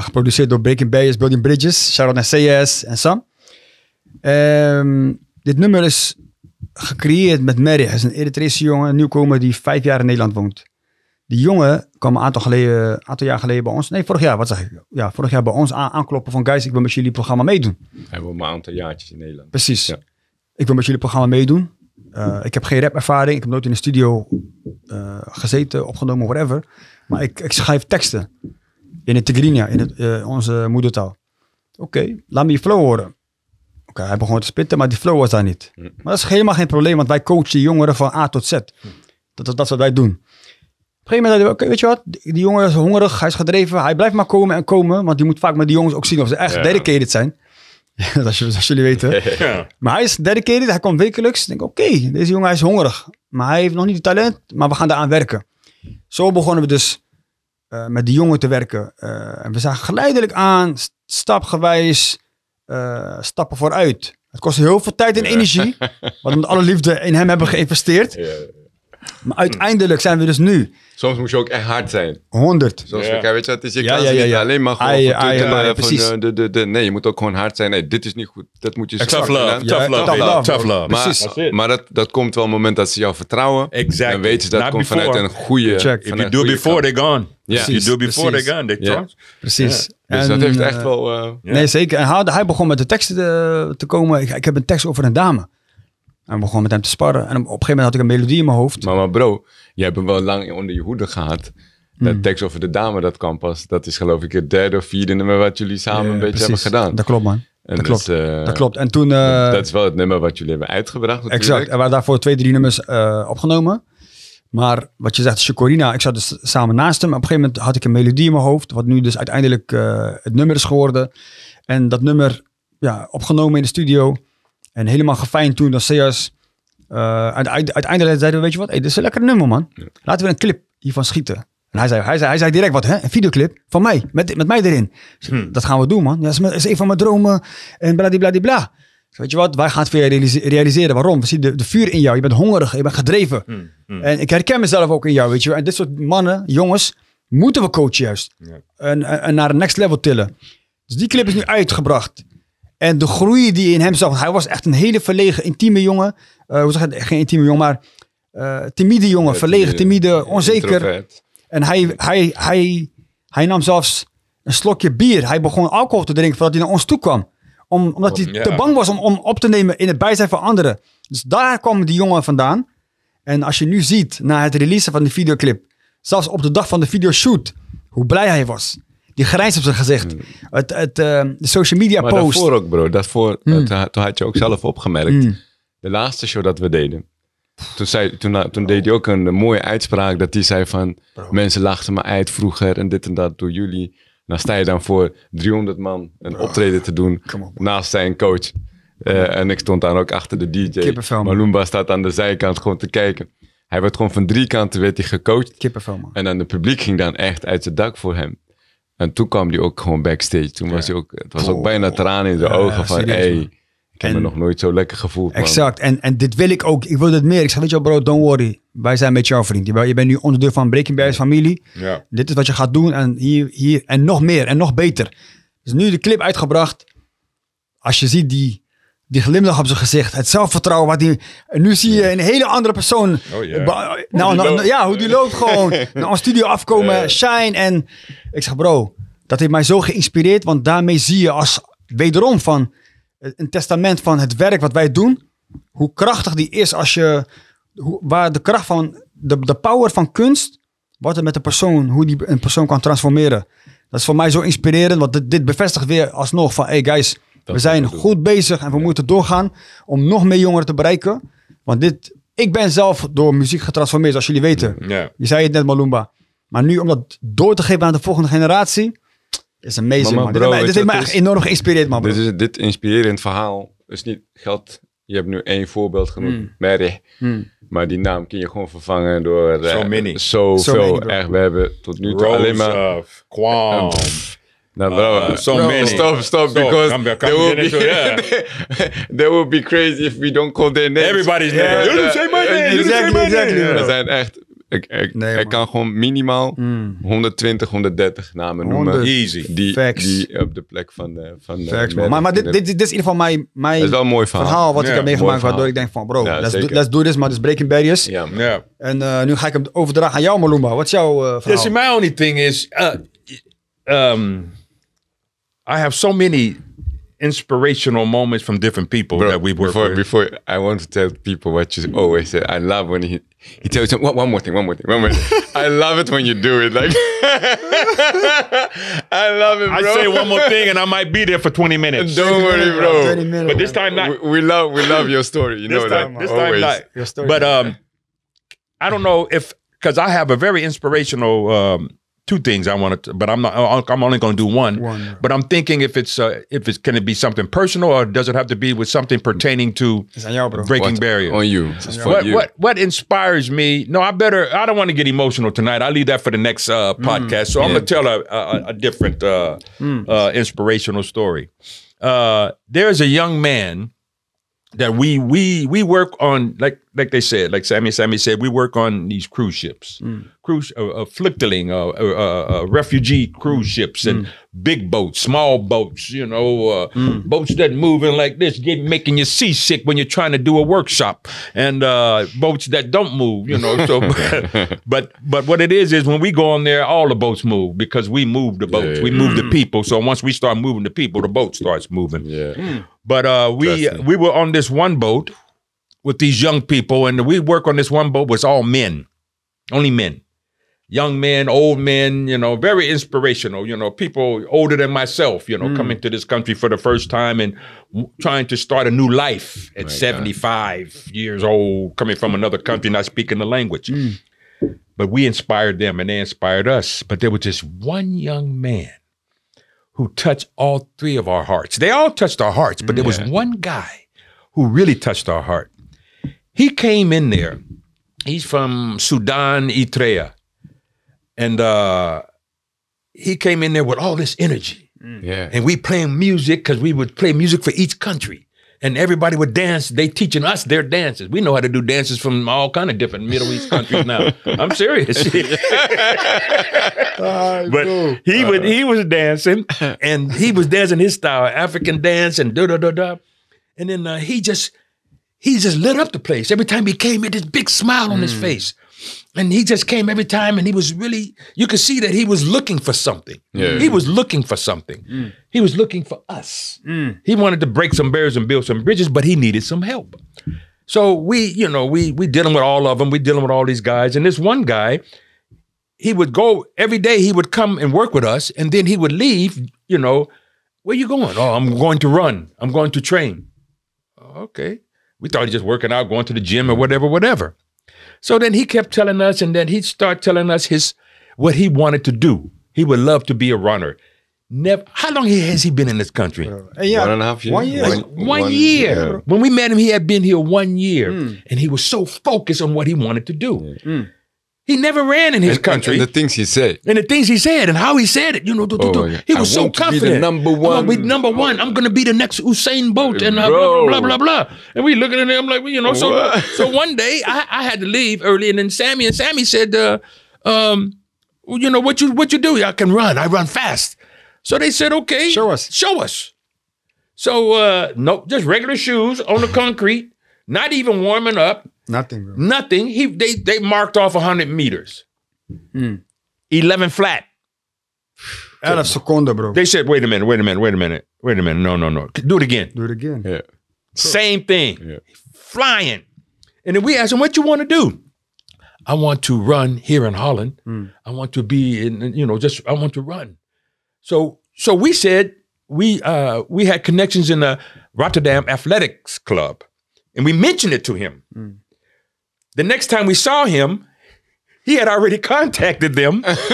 geproduceerd door Breaking Bayers, Building Bridges, Sharon CS en Sam. Ehm, dit nummer is gecreëerd met Merih. Hij is een Eritrese jongen, nieuwkomer die vijf jaar in Nederland woont. Die jongen kwam een aantal, geleden, aantal jaar geleden bij ons. Nee, vorig jaar, wat zeg ik? Ja, vorig jaar bij ons aankloppen van guys, ik wil met jullie programma meedoen. Hij woont maar een aantal jaartjes in Nederland. Precies. Ja. Ik wil met jullie programma meedoen. Eh, ik heb geen rapervaring. Ik heb nooit in een studio eh, gezeten, opgenomen, whatever. Maar ik, ik schrijf teksten. In het Tigrinya, in het, eh, onze moedertaal. Oké, laat me je flow horen hij begon te spitten, maar die flow was daar niet. Mm. Maar dat is helemaal geen probleem, want wij coachen jongeren van A tot Z. Mm. Dat is dat wat wij doen. Op een gegeven moment weet je wat, die jongen is hongerig, hij is gedreven, hij blijft maar komen en komen, want je moet vaak met die jongens ook zien of ze echt ja. dedicated zijn. als, als, jullie weten. Maar hij is dedicated, hij komt wekelijks. denk oké, deze jongen is hongerig, maar hij heeft nog niet het talent, maar we gaan daaraan werken. Zo begonnen we dus eh, met die jongen te werken. Eh, en we zagen geleidelijk aan, stapgewijs, eh, stappen vooruit. Het kost heel veel tijd en energie, wat we met alle liefde in hem hebben geïnvesteerd. Maar uiteindelijk zijn we dus nu. Soms moet je ook echt hard zijn. 100. Soms, ja. weet je, het is je ja, ja, alleen maar gewoon van, nee, je moet ook gewoon hard zijn. dit is niet goed. Dat moet je Tough love, tough love, love. Maar, precies. maar dat, dat komt wel een moment dat ze jou vertrouwen. Exact. En weet je, dat komt vanuit een goede... Check. If you do before, they gone. Ja, you do before precies. gone, they Precies. dus dat heeft echt eh, wel... Eh, nee, zeker. hij begon met de teksten eh, te komen. Ik heb een tekst over een dame. En begon met hem te sparren. En op een gegeven moment had ik een melodie in mijn hoofd. Maar, bro, jij hebt hem wel lang onder je hoede gehad. Dat hmm. tekst over de dame, dat kan pas. Dat is geloof ik het derde of vierde nummer wat jullie samen een beetje hebben gedaan. Dat klopt man. dat, dus, klopt. Eh, dat klopt. En toen... Eh, dat is wel het nummer wat jullie hebben uitgebracht natuurlijk. Exact. Er waren daarvoor twee, drie nummers eh, opgenomen. Maar wat je zegt, Chicorina, ik zat dus samen naast hem. Op een gegeven moment had ik een melodie in mijn hoofd, wat nu dus uiteindelijk het nummer is geworden. En dat nummer, ja, opgenomen in de studio. En helemaal gefijn toen dat Seas uiteindelijk eh, zeiden we, weet je wat, dit is een lekker nummer man. Laten we een clip hiervan schieten. En hij zei, hij zei, hij zei direct wat, hè? een videoclip van mij, met, met mij erin. Dus, hm. Dat gaan we doen man, dat is, een van mijn dromen en bladibladibla. Dus weet je wat, wij gaan het weer realiseren. Waarom? We zien de, de, vuur in jou. Je bent hongerig, je bent gedreven. Hm, hm. En ik herken mezelf ook in jou, weet je En dit soort mannen, jongens, moeten we coachen juist. en, naar een next level tillen. Dus die clip is nu uitgebracht. En de groei die in hem zag. Hij was echt een hele verlegen, intieme jongen. Uh, hoe zeg je, geen intieme jongen, maar eh, timide jongen. verlegen, timide, onzeker. En hij, hij, hij, hij nam zelfs een slokje bier. Hij begon alcohol te drinken voordat hij naar ons toe kwam. Om, omdat hij te bang was om, om op te nemen in het bijzijn van anderen. Dus daar kwam die jongen vandaan. En als je nu ziet, na het releasen van de videoclip, zelfs op de dag van de videoshoot, hoe blij hij was je op zijn gezicht. Hmm. Het, het, eh, de social media maar post. daarvoor ook bro, daarvoor, mm. toen, had je ook zelf opgemerkt. Hmm. De laatste show dat we deden. Toen, zei, toen, eh, toen deed hij ook een mooie uitspraak dat hij zei van... Mensen lachten me uit vroeger en dit en dat door jullie. Nou sta je dan voor 300 man een optreden te doen naast zijn coach. en ik stond dan ook achter de DJ. Kippenvel. Malumba staat aan de zijkant gewoon te kijken. Hij werd gewoon van drie kanten werd hij gecoacht. Kippenvel. En dan het publiek ging dan echt uit het dak voor hem. En toen kwam hij ook gewoon backstage. Toen was hij ook, het was ook bijna tranen in de ogen van, hey, ik heb me nog nooit zo lekker gevoeld. Exact. En, en dit wil ik ook. Ik wil dit meer. Ik zeg, weet je bro, don't worry. Wij zijn met jouw vriend. Je bent nu onderdeel van Breaking Bad's familie. Ja. Dit is wat je gaat doen en hier, hier en nog meer en nog beter. Dus nu de clip uitgebracht. Als je ziet die die glimlach op zijn gezicht, het zelfvertrouwen wat hij. Nu zie je een hele andere persoon. Oh, nou, nou, nou, ja, hoe die loopt gewoon. naar ons studio afkomen, shine. En ik zeg, bro, dat heeft mij zo geïnspireerd, want daarmee zie je als wederom van een testament van het werk wat wij doen, hoe krachtig die is als je, hoe, waar de kracht van, de, de power van kunst, wat het met een persoon, hoe die een persoon kan transformeren. Dat is voor mij zo inspirerend, want dit, dit bevestigt weer alsnog van, hey guys, we zijn goed bezig en we moeten doorgaan om nog meer jongeren te bereiken. Want dit, ik ben zelf door muziek getransformeerd, zoals jullie weten. Je zei het net, Malumba. Maar nu om dat door te geven aan de volgende generatie, is amazing. Maar dit, heeft mij echt enorm geïnspireerd, man. Dit, is, dit inspirerend verhaal is niet geld. Je hebt nu één voorbeeld genoemd, mm. Mary. Mm. Maar die naam kun je gewoon vervangen door eh, zoveel. So so echt, we hebben tot nu toe alleen maar... Kwam. No, bro, uh, so bro, many. Stop, stop, so, because Gambia, they, will be, to, yeah. they, will be crazy if we don't call their names. Everybody's name. Yeah, you didn't say my name. Exactly, my exactly. Name. Er zijn echt, ik, ik, nee, ik kan gewoon minimaal mm. 120, 130 namen noemen. Easy. Die, Facts. die op de plek van... De, van de Facts, man. Maar, maar dit, dit, dit, is in ieder geval mijn, mijn is wel een mooi verhaal. verhaal wat yeah. ik heb meegemaakt. Waardoor ik denk van bro, ja, let's, do, let's do this. Maar dit is breaking barriers. Ja. Yeah. En uh, nu ga ik hem overdragen aan jou Malumba. Wat is jouw uh, verhaal? Dus my only thing is... Uh, um, I have so many inspirational moments from different people Bro, that we work before, with. Before I want to tell people what you always say. I love when he he tells them one, one more thing, one more thing, one more thing. I love it when you do it. Like I love it. Bro. I say one more thing and I might be there for twenty minutes. Don't worry, bro. minutes, but this time, not, we, we, love we love your story. You know that. Like, this always. time, not. your story. But um, I don't know if because I have a very inspirational um two things I want to, but I'm not. I'm only going to do one. one. But I'm thinking if it's uh, if it's can it be something personal or does it have to be with something pertaining to breaking barriers on you. What, you? what what inspires me? No, I better. I don't want to get emotional tonight. I leave that for the next uh, mm. podcast. Mm. So yeah. I'm gonna tell a, a, a different uh, mm. uh, inspirational story. Uh, there is a young man that we we we work on like like they said, like Sammy Sammy said, we work on these cruise ships, mm. cruise, uh, uh, uh uh, uh, uh, refugee cruise mm. ships, and mm. big boats, small boats, you know, uh, mm. boats that moving like this, get making you seasick when you're trying to do a workshop, and boats that don't move, you know. So, but but what it is is when we go on there, all the boats move because we move the boats, yeah. we move the mm. people. So once we start moving the people, the boat starts moving. Yeah. But we we were on this one boat with these young people, and we work on this one boat was all men, only men, young men, old men, you know, very inspirational, you know, people older than myself, you know, mm. coming to this country for the first time and w- trying to start a new life at My 75 God. years old, coming from another country, not speaking the language. Mm. But we inspired them and they inspired us. But there was just one young man who touched all three of our hearts. They all touched our hearts, but there was one guy who really touched our heart. He came in there. He's from Sudan, Eritrea. And uh, he came in there with all this energy. Mm. Yeah. And we playing music because we would play music for each country. And everybody would dance. They teaching us their dances. We know how to do dances from all kind of different Middle East countries now. I'm serious. but he would uh-huh. he was dancing, and he was dancing his style, African dance, and da da da da. And then uh, he just he just lit up the place. Every time he came, with had this big smile on mm. his hmm. face. And he just came every time and he was really, you could see that he was looking for something. Yeah. He was looking for something. Mm. He was looking for us. Mm. He wanted to break some barriers and build some bridges, but he needed some help. So we, you know, we we dealing with all of them. We dealing with all these guys. And this one guy, he would go every day, he would come and work with us, and then he would leave, you know, where you going? Oh, I'm going to run. I'm going to train. Okay. We thought he was just working out, going to the gym or whatever, whatever. So then he kept telling us, and then he'd start telling us his what he wanted to do. He would love to be a runner. Never. How long has he been in this country? Uh, yeah, one and a half years. One year. One year. Yeah. When we met him, he had been here one year, mm. and he was so focused on what he wanted to do. Mm. He never ran in his and, country. And, the things he said. And the things he said and how he said it. You know, do, do, do. Oh, he was so confident. number one. I'm number one. I'm going to be the next Usain Bolt and uh, blah, blah, blah, blah, blah. And we looking at him like, you know, so what? so one day I, I had to leave early. And then Sammy and Sammy said, uh, um, you know, what you what you do? I can run. I run fast. So they said, okay. Show us. Show us. So uh, nope, just regular shoes on the concrete, not even warming up. Nothing. Nothing. He they they marked off 100 meters. Mm. 11 flat. Out of Seconda, bro. They said, wait a minute, wait a minute, wait a minute, wait a minute. No, no, no. Do it again. Do it again. Yeah. Same thing. Yeah. Flying. And then we asked him, what you want to do? I want to run here in Holland. Mm. I want to be in, you know, just I want to run. So so we said we uh we had connections in the Rotterdam Athletics Club. And we mentioned it to him. Mm. The next time we saw him, he had already contacted them.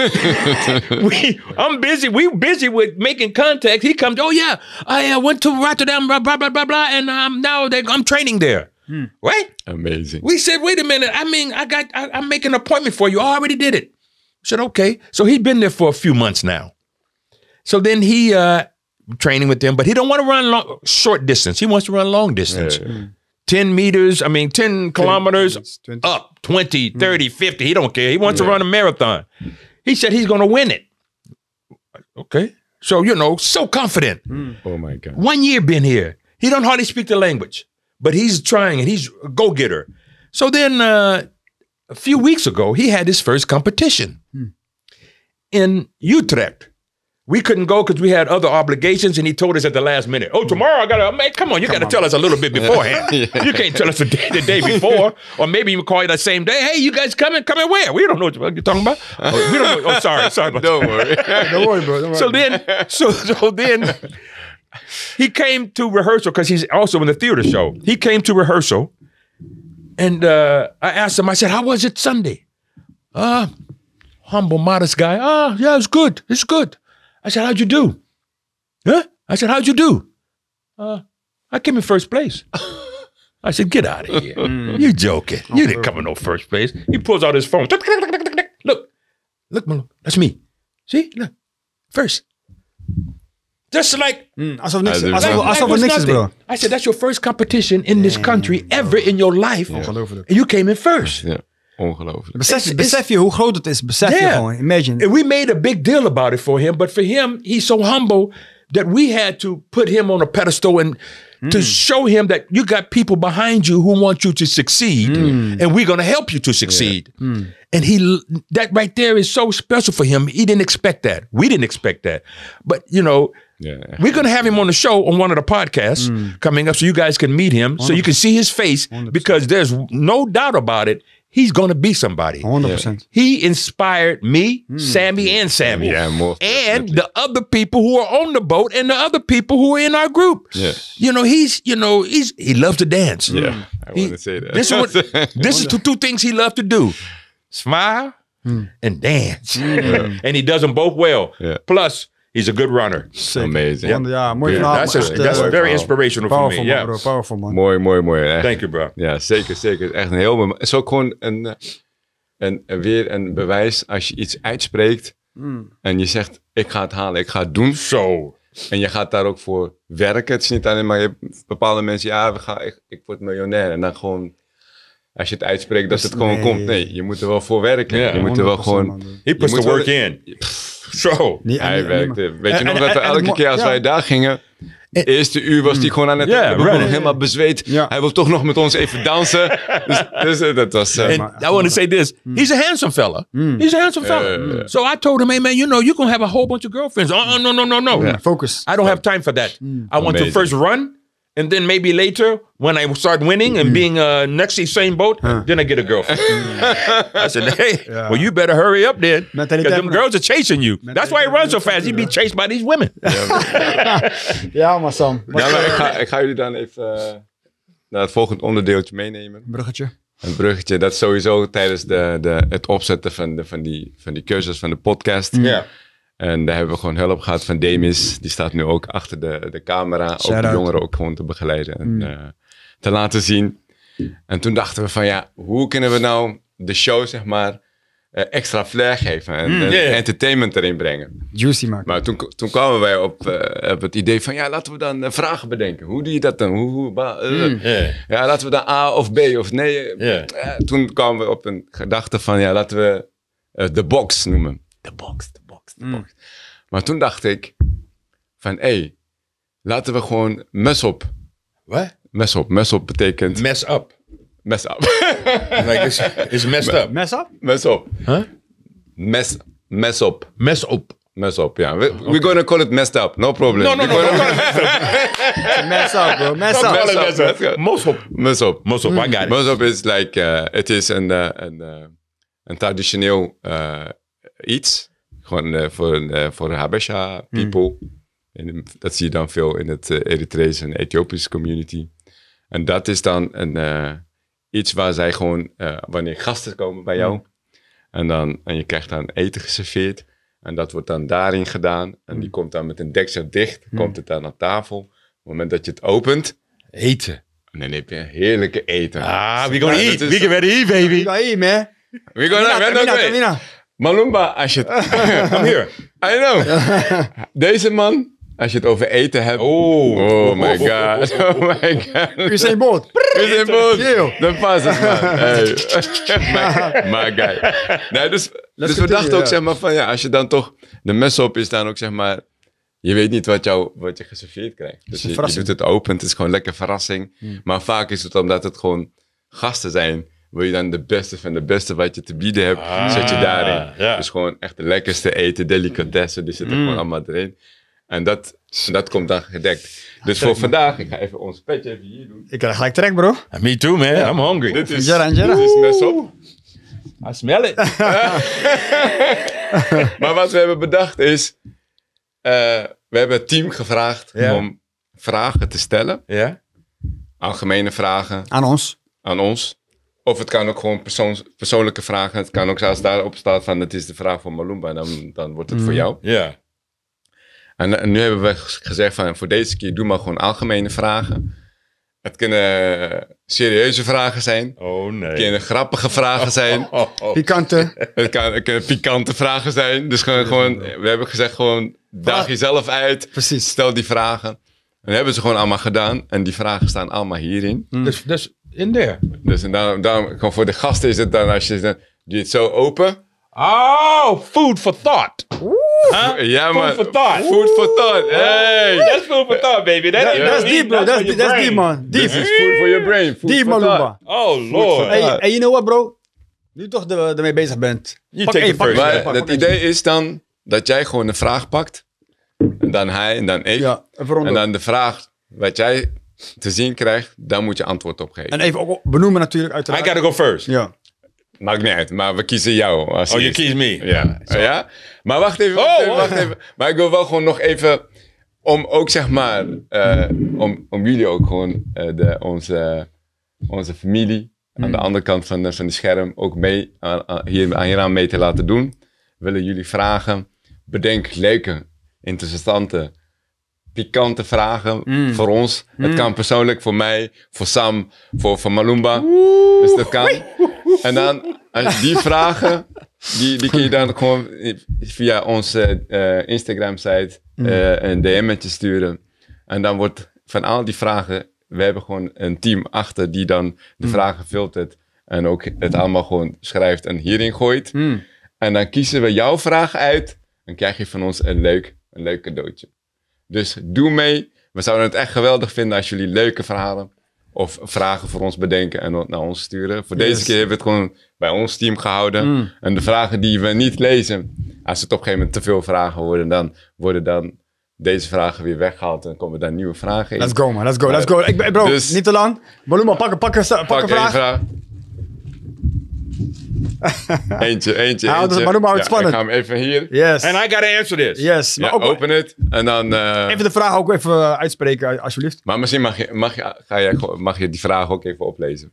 we, I'm busy. We busy with making contacts. He comes. Oh yeah, I uh, went to Rotterdam. Blah blah blah blah blah. And um, now they, I'm training there. Hmm. Right? Amazing. We said, wait a minute. I mean, I got. I, am making an appointment for you. I already did it. I said okay. So he'd been there for a few months now. So then he uh training with them, but he don't want to run long, short distance. He wants to run long distance. Yeah. Hmm. 10 meters, I mean, 10 kilometers 10, 20. up, 20, mm. 30, 50. He don't care. He wants yeah. to run a marathon. He said he's going to win it. Okay. So, you know, so confident. Mm. Oh, my God. One year been here. He don't hardly speak the language, but he's trying and he's a go getter. So then uh, a few weeks ago, he had his first competition hmm. in Utrecht we couldn't go because we had other obligations, and he told us at the last minute, "Oh, tomorrow I gotta." Uh, come on, you come gotta on. tell us a little bit beforehand. yeah. You can't tell us the day, the day before, or maybe even call you that same day. Hey, you guys coming? Coming where? We don't know what you're talking about. Oh, we don't know. Oh, sorry, sorry. About don't worry. don't worry, bro. Don't worry. So then, so so then, he came to rehearsal because he's also in the theater show. He came to rehearsal, and uh, I asked him. I said, "How was it Sunday?" Uh, humble, modest guy. Ah, oh, yeah, it's good. It's good. I said, How'd you do? Huh? I said, How'd you do? Uh, I came in first place. I said, Get out of here. Mm. you joking. You didn't come in no first place. He pulls out his phone. Look, look, Malone, that's me. See, look, first. Just like mm, I saw Nixon. I, I, saw, I, saw like Nixon bro. I said that's your first competition in this country ever in your life, yeah. and you came in first. Yeah. Ongelooflijk. Besef, it's, besef it's, je hoe groot het is? Besef yeah. je gewoon. Imagine. And we made a big deal about it for him. But for him, he's so humble that we had to put him on a pedestal and mm. to hmm. show him that you got people behind you who want you to succeed mm. and we're going to help you to succeed. Yeah. Mm. And he that right there is so special for him. He didn't expect that. We didn't expect that. But, you know, yeah. We're going to have him on the show on one of the podcasts hmm. coming up so you guys can meet him, 100%. so you can see his face because there's no doubt about it he's going to be somebody. 100%. He inspired me, mm. Sammy, and Sammy. Yeah, and the other people who are on the boat and the other people who are in our group. Yeah. You know, he's, you know, he's he loves to dance. Yeah. Hmm. I wouldn't say that. This is what this is two, two things he loves to do. Smile mm. and dance. Mm. and he does them both well. Yeah. Plus He's a good runner. Amazing. Ja, ja mooi verhaal. That's, eh, very inspirational powerful for me. Powerful man. Mooi, mooi, mooi. Thank you bro. Ja, zeker, zeker. Echt een heel Het is ook gewoon een, een, weer een bewijs als je iets uitspreekt mm. en je zegt ik ga het halen, ik ga het doen. Zo. En je gaat daar ook voor werken. Het is niet alleen maar je bepaalde mensen, ja, we gaan, ik, ik word miljonair. En dan gewoon als je het uitspreekt, dat dus het gewoon komt. Nee, je moet er wel voor werken. je moet er wel gewoon... He puts the work in. zo. hij werkte. Weet je nog dat we elke keer als wij daar gingen... De eerste uur was hij gewoon aan het... Yeah, helemaal bezweet. Hij wil toch nog met ons even dansen. dus, dus, eh, dat was... Eh, And I want to say this. Mm. He's a handsome fella. Mm. He's a handsome fella. so I told him, hey man, you know, you're going to have a whole bunch of girlfriends. Oh, no, no, no, no. Focus. I don't have time for that. Mm. I want to first run... And then maybe later, when I start winning and mm-hmm. being uh, next to the same boat, then I get a girlfriend. I said, hey, well, you better hurry up then. Because them girls are chasing you. That's why he runs so fast. He'd be chased by these women. Ja, maar Sam. ik, ga, jullie dan even eh, naar het volgende onderdeeltje meenemen. een bruggetje. Een bruggetje, dat sowieso tijdens de, de, het opzetten van, de, van, die, van die cursus, van de podcast. Ja. En daar hebben we gewoon hulp gehad van Demis. Die staat nu ook achter de, de camera. Om ook de jongeren ook gewoon te begeleiden en mm. eh, te laten zien. En toen dachten we van ja, hoe kunnen we nou de show zeg maar eh, extra flair geven en, mm, entertainment erin brengen. Juicy maken. Maar toen, toen kwamen wij op, eh, het idee van ja, laten we dan vragen bedenken. Hoe doe je dat dan? Hoe, mm, Ja, laten we dan A of B of nee. toen kwamen we op een gedachte van ja, laten we de box noemen. De box, gekocht. Mm. Maar toen dacht ik van, hé, hey, laten we gewoon mes op. Wat? Mes op. Mes op betekent... Mess up. Mess up. like is, is messed up. Mess up? Mess op. Huh? Mes, mes op. Mes op. Mess up, yeah. We, okay. We're gonna call it messed up, no problem. No, no, no. mess, up. mess up, bro. Mess up. Mess up. Mess up. Mess up. Mess up. Mess up. Mm. I got it. Mess up is like, uh, it is een, uh, een, uh, een traditioneel uh, iets. Gewoon eh, voor, eh, voor Habesha people. Hmm. En eh, dat zie je dan veel in het uh, Eritrese en Ethiopische community. En dat is dan een, iets waar zij gewoon, wanneer gasten komen bij jou, hmm. en, dan, en je krijgt dan eten geserveerd, en dat wordt dan daarin gedaan, en die hmm. komt dan met een deksel dicht, komt het dan op tafel. Op het moment dat je het opent... Eten. En dan heb je heerlijke eten. Ah, we gaan eten we gaan eten baby. We gaan eten man. We gaan we Malumba, als je het... Kom hier. I know. Deze man, als je het over eten hebt... Oh, my god. Oh my god. zijn boot, oh Usain zijn Dan De het, man. Hey. My, guy. Dus-, dus we dachten ook, zeg maar, van ja, als je dan toch de mes op is, dan ook zeg maar, je weet niet wat, jou, wat je geserveerd krijgt. Dus je, doet het open, het is gewoon lekker verrassing. Hmm. Maar vaak is het omdat het gewoon gasten zijn wil je dan de beste van de beste wat je te bieden hebt, ah, zet je daarin. Ja. Dus gewoon echt de lekkerste eten, delicatessen, die zitten mm. gewoon allemaal erin. En dat, dat komt dan gedekt. Dus voor vandaag, ik ga even ons petje even hier doen. Ik ga gelijk trek, bro. Me too, man. I'm hungry. Dit is, Dit is mes I smell it. maar wat we hebben bedacht is, eh, we hebben het team gevraagd om vragen te stellen. Ja. Algemene vragen. Aan ons. Aan ons. Of het kan ook gewoon persoons, persoonlijke vragen. Het kan ook als daarop staat van het is de vraag van Malumba, dan, dan wordt het voor mm. jou. Ja. En, nu hebben we gezegd van voor deze keer doe maar gewoon algemene vragen. Het kunnen serieuze vragen zijn. Oh nee. Het kunnen grappige vragen zijn. Oh, oh, Pikante. Het, kan, kunnen pikante vragen zijn. Dus gewoon, gewoon we hebben gezegd gewoon daag jezelf uit. Precies. Stel die vragen. En dat hebben ze gewoon allemaal gedaan. En die vragen staan allemaal hierin. Mm. Dus, dus in there. Dus en daarom, daarom, gewoon voor de gasten is het dan, als je, het zo open. Oh, food for thought. Ja man. food for thought. Food for thought. Hey, that's food for thought, baby. That's deep, bro. That's, that's, that's deep, man. Deep. This is food for your brain. Food deep, for Oh lord. Hey, hey, you know what, bro? Nu toch ermee bezig bent. You pak, take it first. Maar, het idee is dan dat jij gewoon een vraag pakt. En dan hij en dan ik. en dan de vraag wat jij te zien krijgt, dan moet je antwoord op geven. En even ook benoemen natuurlijk uiteraard. I gotta go first. Ja. Maakt niet uit, maar we kiezen jou. Als oh, je kiest me. Ja. ja. Maar wacht even, wacht, oh, even, Maar ik wil wel gewoon nog even, om ook zeg maar, eh, om, om jullie ook gewoon eh, de, onze, onze familie aan hmm. de andere kant van, de, van de scherm ook mee, aan, aan, hier, hieraan mee te laten doen. Willen jullie vragen, bedenk leuke, interessante pikante vragen mm. voor ons. Het mm. kan persoonlijk voor mij, voor Sam, voor, voor Malumba. dus dat kan. En dan die vragen, die, die kun je dan gewoon via onze eh, Instagram-site uh, mm. eh, een DM'tje sturen. En dan wordt van al die vragen, we hebben gewoon een team achter die dan de vragen filtert. En ook het allemaal gewoon schrijft en hierin gooit. En dan kiezen we jouw vraag uit. En krijg je van ons een leuk, een leuk cadeautje. Dus doe mee. We zouden het echt geweldig vinden als jullie leuke verhalen of vragen voor ons bedenken en naar ons sturen. Voor deze keer hebben we het gewoon bij ons team gehouden. Mm. En de vragen die we niet lezen, als het op een gegeven moment te veel vragen worden, dan worden dan deze vragen weer weggehaald en komen daar nieuwe vragen in. Let's go man, let's go, let's eh, go. Ik ben, bro, dus- niet te lang. Maluma, pak, pak, pak, pak een vraag. eentje, eentje, nou, eentje. Maar noem maar het ja, spannend. Ik ga hem even hier. Yes. And I gotta answer this. Yes. open it en dan... Uh... Even de vraag ook even eh, uitspreken, eh, alsjeblieft. Maar misschien mag je, mag, je, ga je, mag je die vraag ook even oplezen.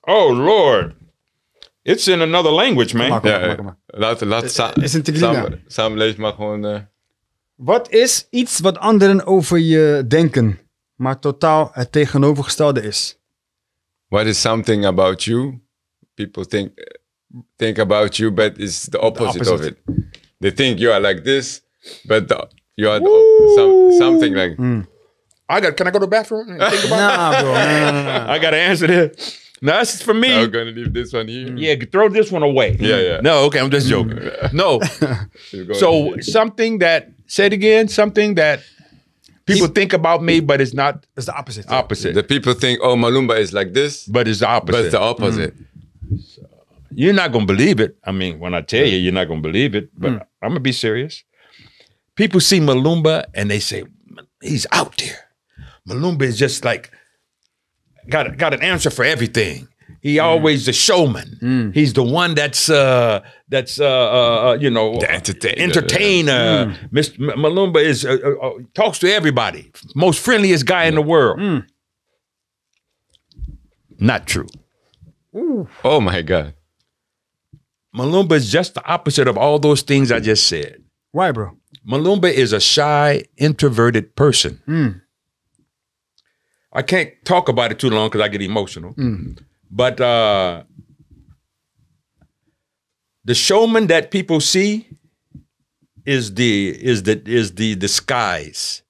Oh, lord. It's in another language, man. Kom ja, maar, Laat, laat is een samen, samenleven maar gewoon... Uh... Wat is iets wat anderen over je denken, maar totaal het tegenovergestelde is? What is something about you people think think about you, but it's the opposite, the opposite. of it. They think you are like this, but the, you are some, something like. Mm. I got. Can I go to the bathroom? nah, bro. Nah, nah, nah. I got to answer this. No, that's for me. I'm gonna leave this one here. Yeah, throw this one away. Yeah, yeah. No, okay, I'm just joking. no. so something that said again, something that people he, think about me, but it's not. It's the opposite. Opposite. The people think, oh, Malumba is like this, but it's the opposite. But it's the opposite. Mm. You're not going to believe it. I mean, when I tell you, you're not going to believe it, but mm. I'm going to be serious. People see Malumba and they say, he's out there. Malumba is just like, got, got an answer for everything. He hmm. always the showman. Mm. He's the one that's uh, that's uh, uh, uh you know the entertainer. entertainer. Mm. Mr. Malumba is uh, uh, talks to everybody. Most friendliest guy in the world. Hmm. Not true. Ooh. Oh my god. Malumba is just the opposite of all those things I just said. Why, bro? Malumba is a shy, introverted person. Mm. I can't talk about it too long because I get emotional. Mm. But uh, the showman that people see is the is the is the disguise.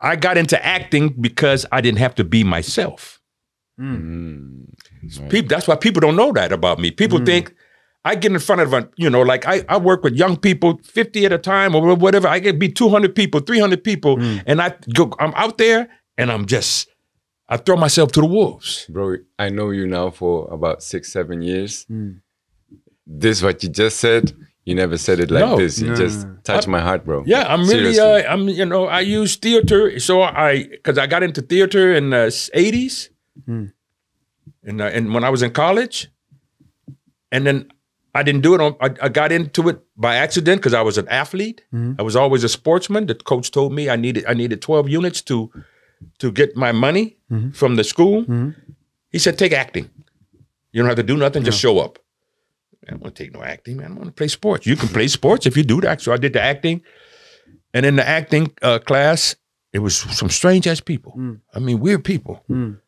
I got into acting because I didn't have to be myself. Mm. People, that's why people don't know that about me. People hmm. think I get in front of them, you know, like I, I work with young people, 50 at a time or whatever. I could be 200 people, 300 people. Mm. And I go, I'm out there and I'm just, I throw myself to the wolves. Bro, I know you now for about six, seven years. Mm. This, what you just said, you never said it like no, this. You no. just touched I, my heart, bro. Yeah, I'm really, uh, I'm, you know, I use theater. So I, because I got into theater in the 80s. Mm. And, uh, and when I was in college. And then I didn't do it on. I, I got into it by accident because I was an athlete. Mm-hmm. I was always a sportsman. The coach told me I needed I needed twelve units to to get my money mm-hmm. from the school. Mm-hmm. He said, "Take acting. You don't have to do nothing. Just show up." I don't want to take no acting, man. I want to play sports. You can play sports if you do that. So I did the acting, and in the acting uh, class, it was some strange ass people. Mm. I mean, weird people. Mm.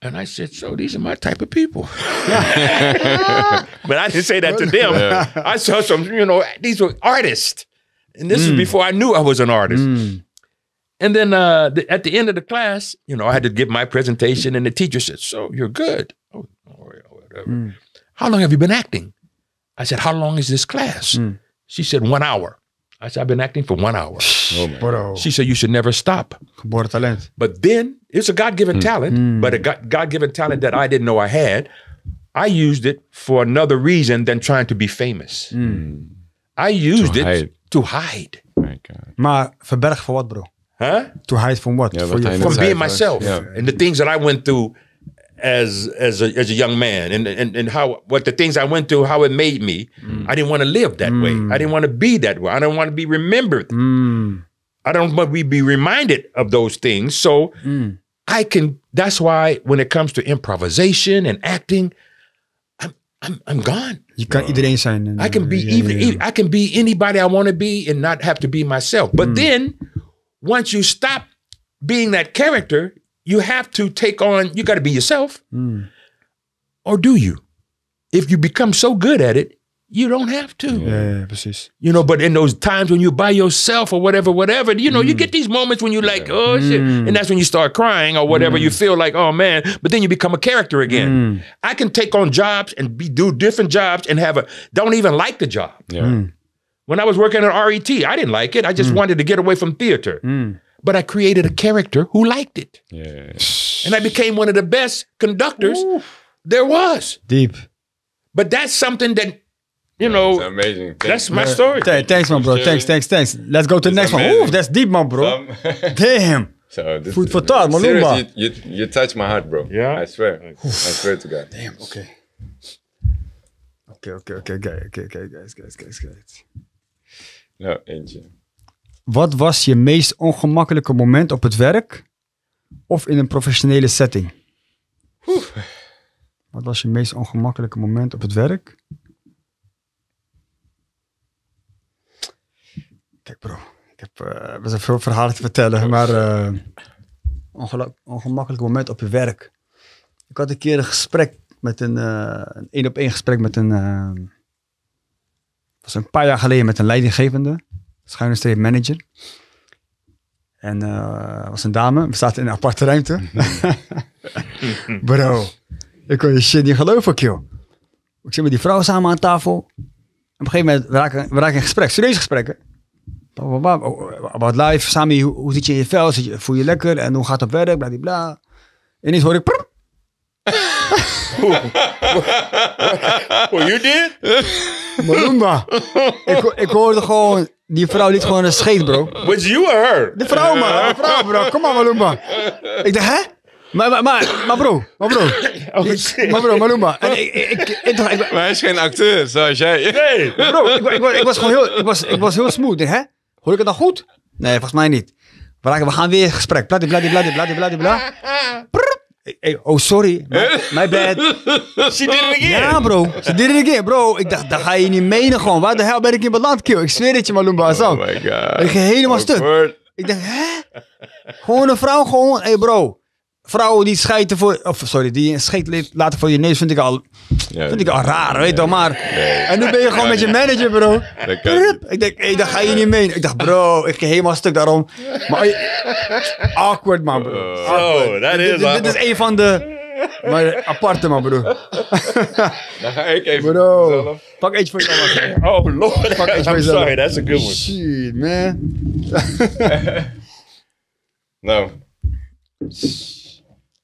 And I said, so these are my type of people. but I didn't say that to them. Yeah. I saw some, you know, these were artists. And this mm. was before I knew I was an artist. Mm. And then uh, the, at the end of the class, you know, I had to give my presentation and the teacher said, so you're good. Oh, oh whatever. Mm. How long have you been acting? I said, how long is this class? Mm. She said, one hour. I said, I've been acting for one hour. Oh she said, You should never stop. But then it's a God given mm. talent, mm. but a God given talent that I didn't know I had. I used it for another reason than trying to be famous. Mm. I used to it hide. to hide. Maar verberg for wat, bro? Huh? To hide from what? Yeah, from being myself yeah. and the things that I went through as as a, as a young man and, and and how what the things I went through, how it made me. Mm. I didn't want to live that mm. way. I didn't want to be that way. I don't want to be remembered. Mm. I don't want to be reminded of those things. So mm. I can. That's why when it comes to improvisation and acting, I'm I'm, I'm gone. You can no. iedereen I can be yeah, even. Yeah. I can be anybody I want to be and not have to be myself. But mm. then once you stop being that character, you have to take on, you got to be yourself. Mm. Or do you? If you become so good at it, you don't have to. Yeah, yeah, You know, but in those times when you're by yourself or whatever, whatever, you know, mm. you get these moments when you're like, oh mm. shit. And that's when you start crying or whatever. Mm. You feel like, oh man, but then you become a character again. Mm. I can take on jobs and be, do different jobs and have a, don't even like the job. Yeah. When I was working at RET, I didn't like it. I just mm. wanted to get away from theater. Mm but I created a character who liked it. Yeah. And I became one of the best conductors Ooh. there was. Deep. But that's something that, you know, amazing. That's my story. Th thanks, my bro. Thanks, thanks, thanks. Let's go to the next amazing. one. Ooh, that's deep, my bro. Damn. So this Food for thought, Maluma. You, you, you touched my heart, bro. Yeah. I swear. Okay. I swear to God. Damn. Okay. Okay, okay, okay, okay, okay, okay, guys, guys, guys, guys. No, engine. Wat was je meest ongemakkelijke moment op het werk of in een professionele setting? Wat was je meest ongemakkelijke moment op het werk? Kijk bro, ik heb uh, eh, best veel verhalen te vertellen, maar eh, ongemakkelijk moment op je werk. Ik had een keer een gesprek met een eh, een één op één gesprek met een. Uh, was een paar jaar geleden met een leidinggevende schuine streep manager. En uh, was een dame. We zaten in een aparte ruimte. Mhm. Bro, ik kon je shit niet geloven, joh. Ik zit met die vrouw samen aan tafel. En op een gegeven moment raken we raken in gesprek, serieus gesprekken. About live, Sami, hoe, zit je in je vel? Zit je, voel je lekker? En hoe gaat het werk? Bladibla. En ineens hoor ik... Prrr. What you did? Malumba. ik, ik hoorde gewoon, die vrouw liet gewoon een scheet, bro. Was you or her? De vrouw, man. De vrouw, bro. Kom maar, Malumba. Ik dacht, hè? Maar, maar, maar, bro, maar bro. Maar bro, oh, Malumba. Maar hij is geen acteur, zoals jij. Nee. Bro, ik, ik, ik was gewoon heel, ik was, ik was heel smooth. Hè? Hoor ik het dan goed? Nee, volgens mij niet. We gaan weer gesprek. Bladibladibladibladibladibla. Bla, Hey, oh, sorry. My, bad. She did it again. Ja, bro. She did it again, bro. Ik dacht, dat ga je niet menen gewoon. Waar de hel ben ik in beland, kill? Ik zweer het je, Malumba Hassan. Oh my god. Ik ging helemaal stuk. Ik dacht, hè? Gewoon een vrouw, gewoon. Hé, hey, bro vrouwen die scheiden voor. Of sorry, die een scheet laten voor je neus vind ik al. vind ik al raar, weet je Maar. en nu ben je gewoon met je manager, bro. Ik denk, hey, daar ga je niet mee. Ik dacht, bro, ik ging helemaal stuk daarom. Maar. Awkward, man, bro. Oh, dat is dit, dit is een van de. Maar aparte, bro. broer. Dan ga ik even. Bro, zelf. pak eentje voor jezelf. Oh, lord. Pak eentje voor jezelf. Sorry, that's a good one. Shit, man. nou.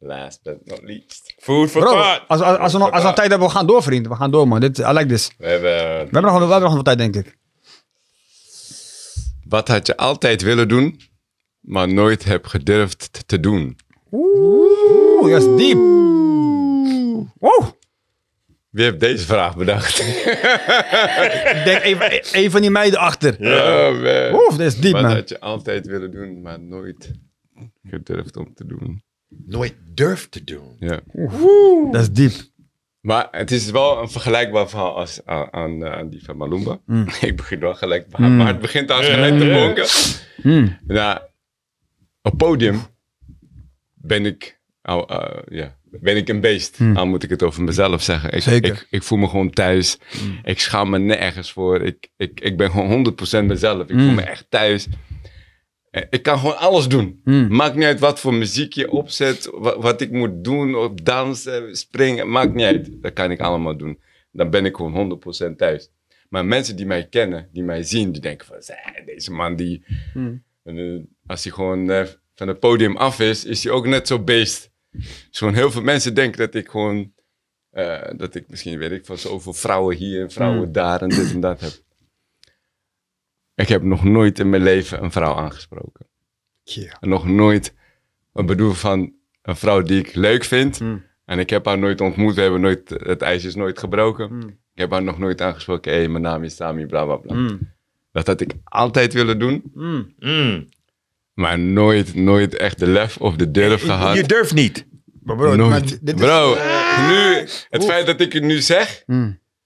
Last but not least. Food for Bro, thought. Als, als, als, we nog, als we tijd hebben, we gaan door, vriend. We gaan door, man. Dit, I like this. We hebben, we hebben, nog, we nog wat tijd, denk ik. Wat had je altijd willen doen, maar nooit hebt gedurfd te doen? Oeh, dat is diep. Oeh. Wie heeft deze vraag bedacht? ik denk even, een van die meiden achter. Ja, Oeh, dat is diep, man. Wat had je altijd willen doen, maar nooit gedurfd om te doen? nooit durft te doen. Ja. Dat is diep. Maar het is wel een vergelijkbaar verhaal als aan, aan, eh, die van Malumba. Mm. Ik begin wel gelijk, mm. maar, het begint als gelijk te mm. bonken. Mm. Nou, op podium ben ik, uh, ben ik een beest. Dan moet ik het over mezelf zeggen. Ik, Zeker. ik, ik voel me gewoon thuis. Ik schaam me nergens voor. Ik, ik, ik ben gewoon 100% mezelf. Ik voel me echt thuis. Eh, ik kan gewoon alles doen. Hmm. Maakt niet uit wat voor muziek je opzet, wat, ik moet doen, of dansen, springen, maakt niet uit. Dat kan ik allemaal doen. Dan ben ik gewoon 100% thuis. Maar mensen die mij kennen, die mij zien, die denken van, deze man die... Hmm. Eh, als hij gewoon eh, van het podium af is, is hij ook net zo beest. Dus heel veel mensen denken dat ik gewoon... dat ik misschien, weet ik, van zoveel vrouwen hier en vrouwen hmm. daar en dit en dat heb. Ik heb nog nooit in mijn leven een vrouw aangesproken. Yeah. Nog nooit. Ik bedoel van een vrouw die ik leuk vind. Hmm. En ik heb haar nooit ontmoet. We hebben nooit, het ijs is nooit gebroken. Hmm. Ik heb haar nog nooit aangesproken. Hé, hey, mijn naam is Sami, bla bla bla. Hmm. Dat had ik altijd willen doen. Maar nooit, nooit echt de lef of de durf gehad. Je durft niet. Maar bro, dit is... Ah. nu, het feit dat ik het nu zeg,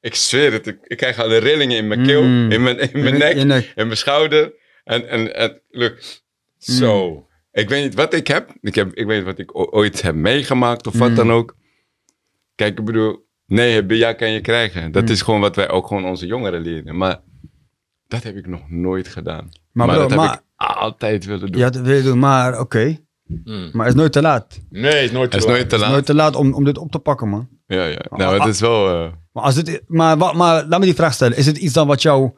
ik zweer het, ik, krijg al de rillingen in mijn keel, mm. in, mijn, in mijn nek, in, mijn schouder. En, en, en look, zo. Mm. Ik weet niet wat ik heb. Ik, heb, ik weet niet wat ik ooit heb meegemaakt of wat mm. dan ook. Kijk, ik bedoel, nee, jou kan je krijgen. Dat is gewoon wat wij ook gewoon onze jongeren leren. Maar dat heb ik nog nooit gedaan. Maar, dat heb ik altijd willen doen. Ja, dat wil je doen, maar oké. Maar het is nooit te laat. Nee, het is nooit te, laat. laat. Het is nooit te laat om, om dit op te pakken, man. Ja, ja. Nou, het is wel... Eh, maar, als het, maar, maar, maar laat me die vraag stellen. Is het iets dan wat jou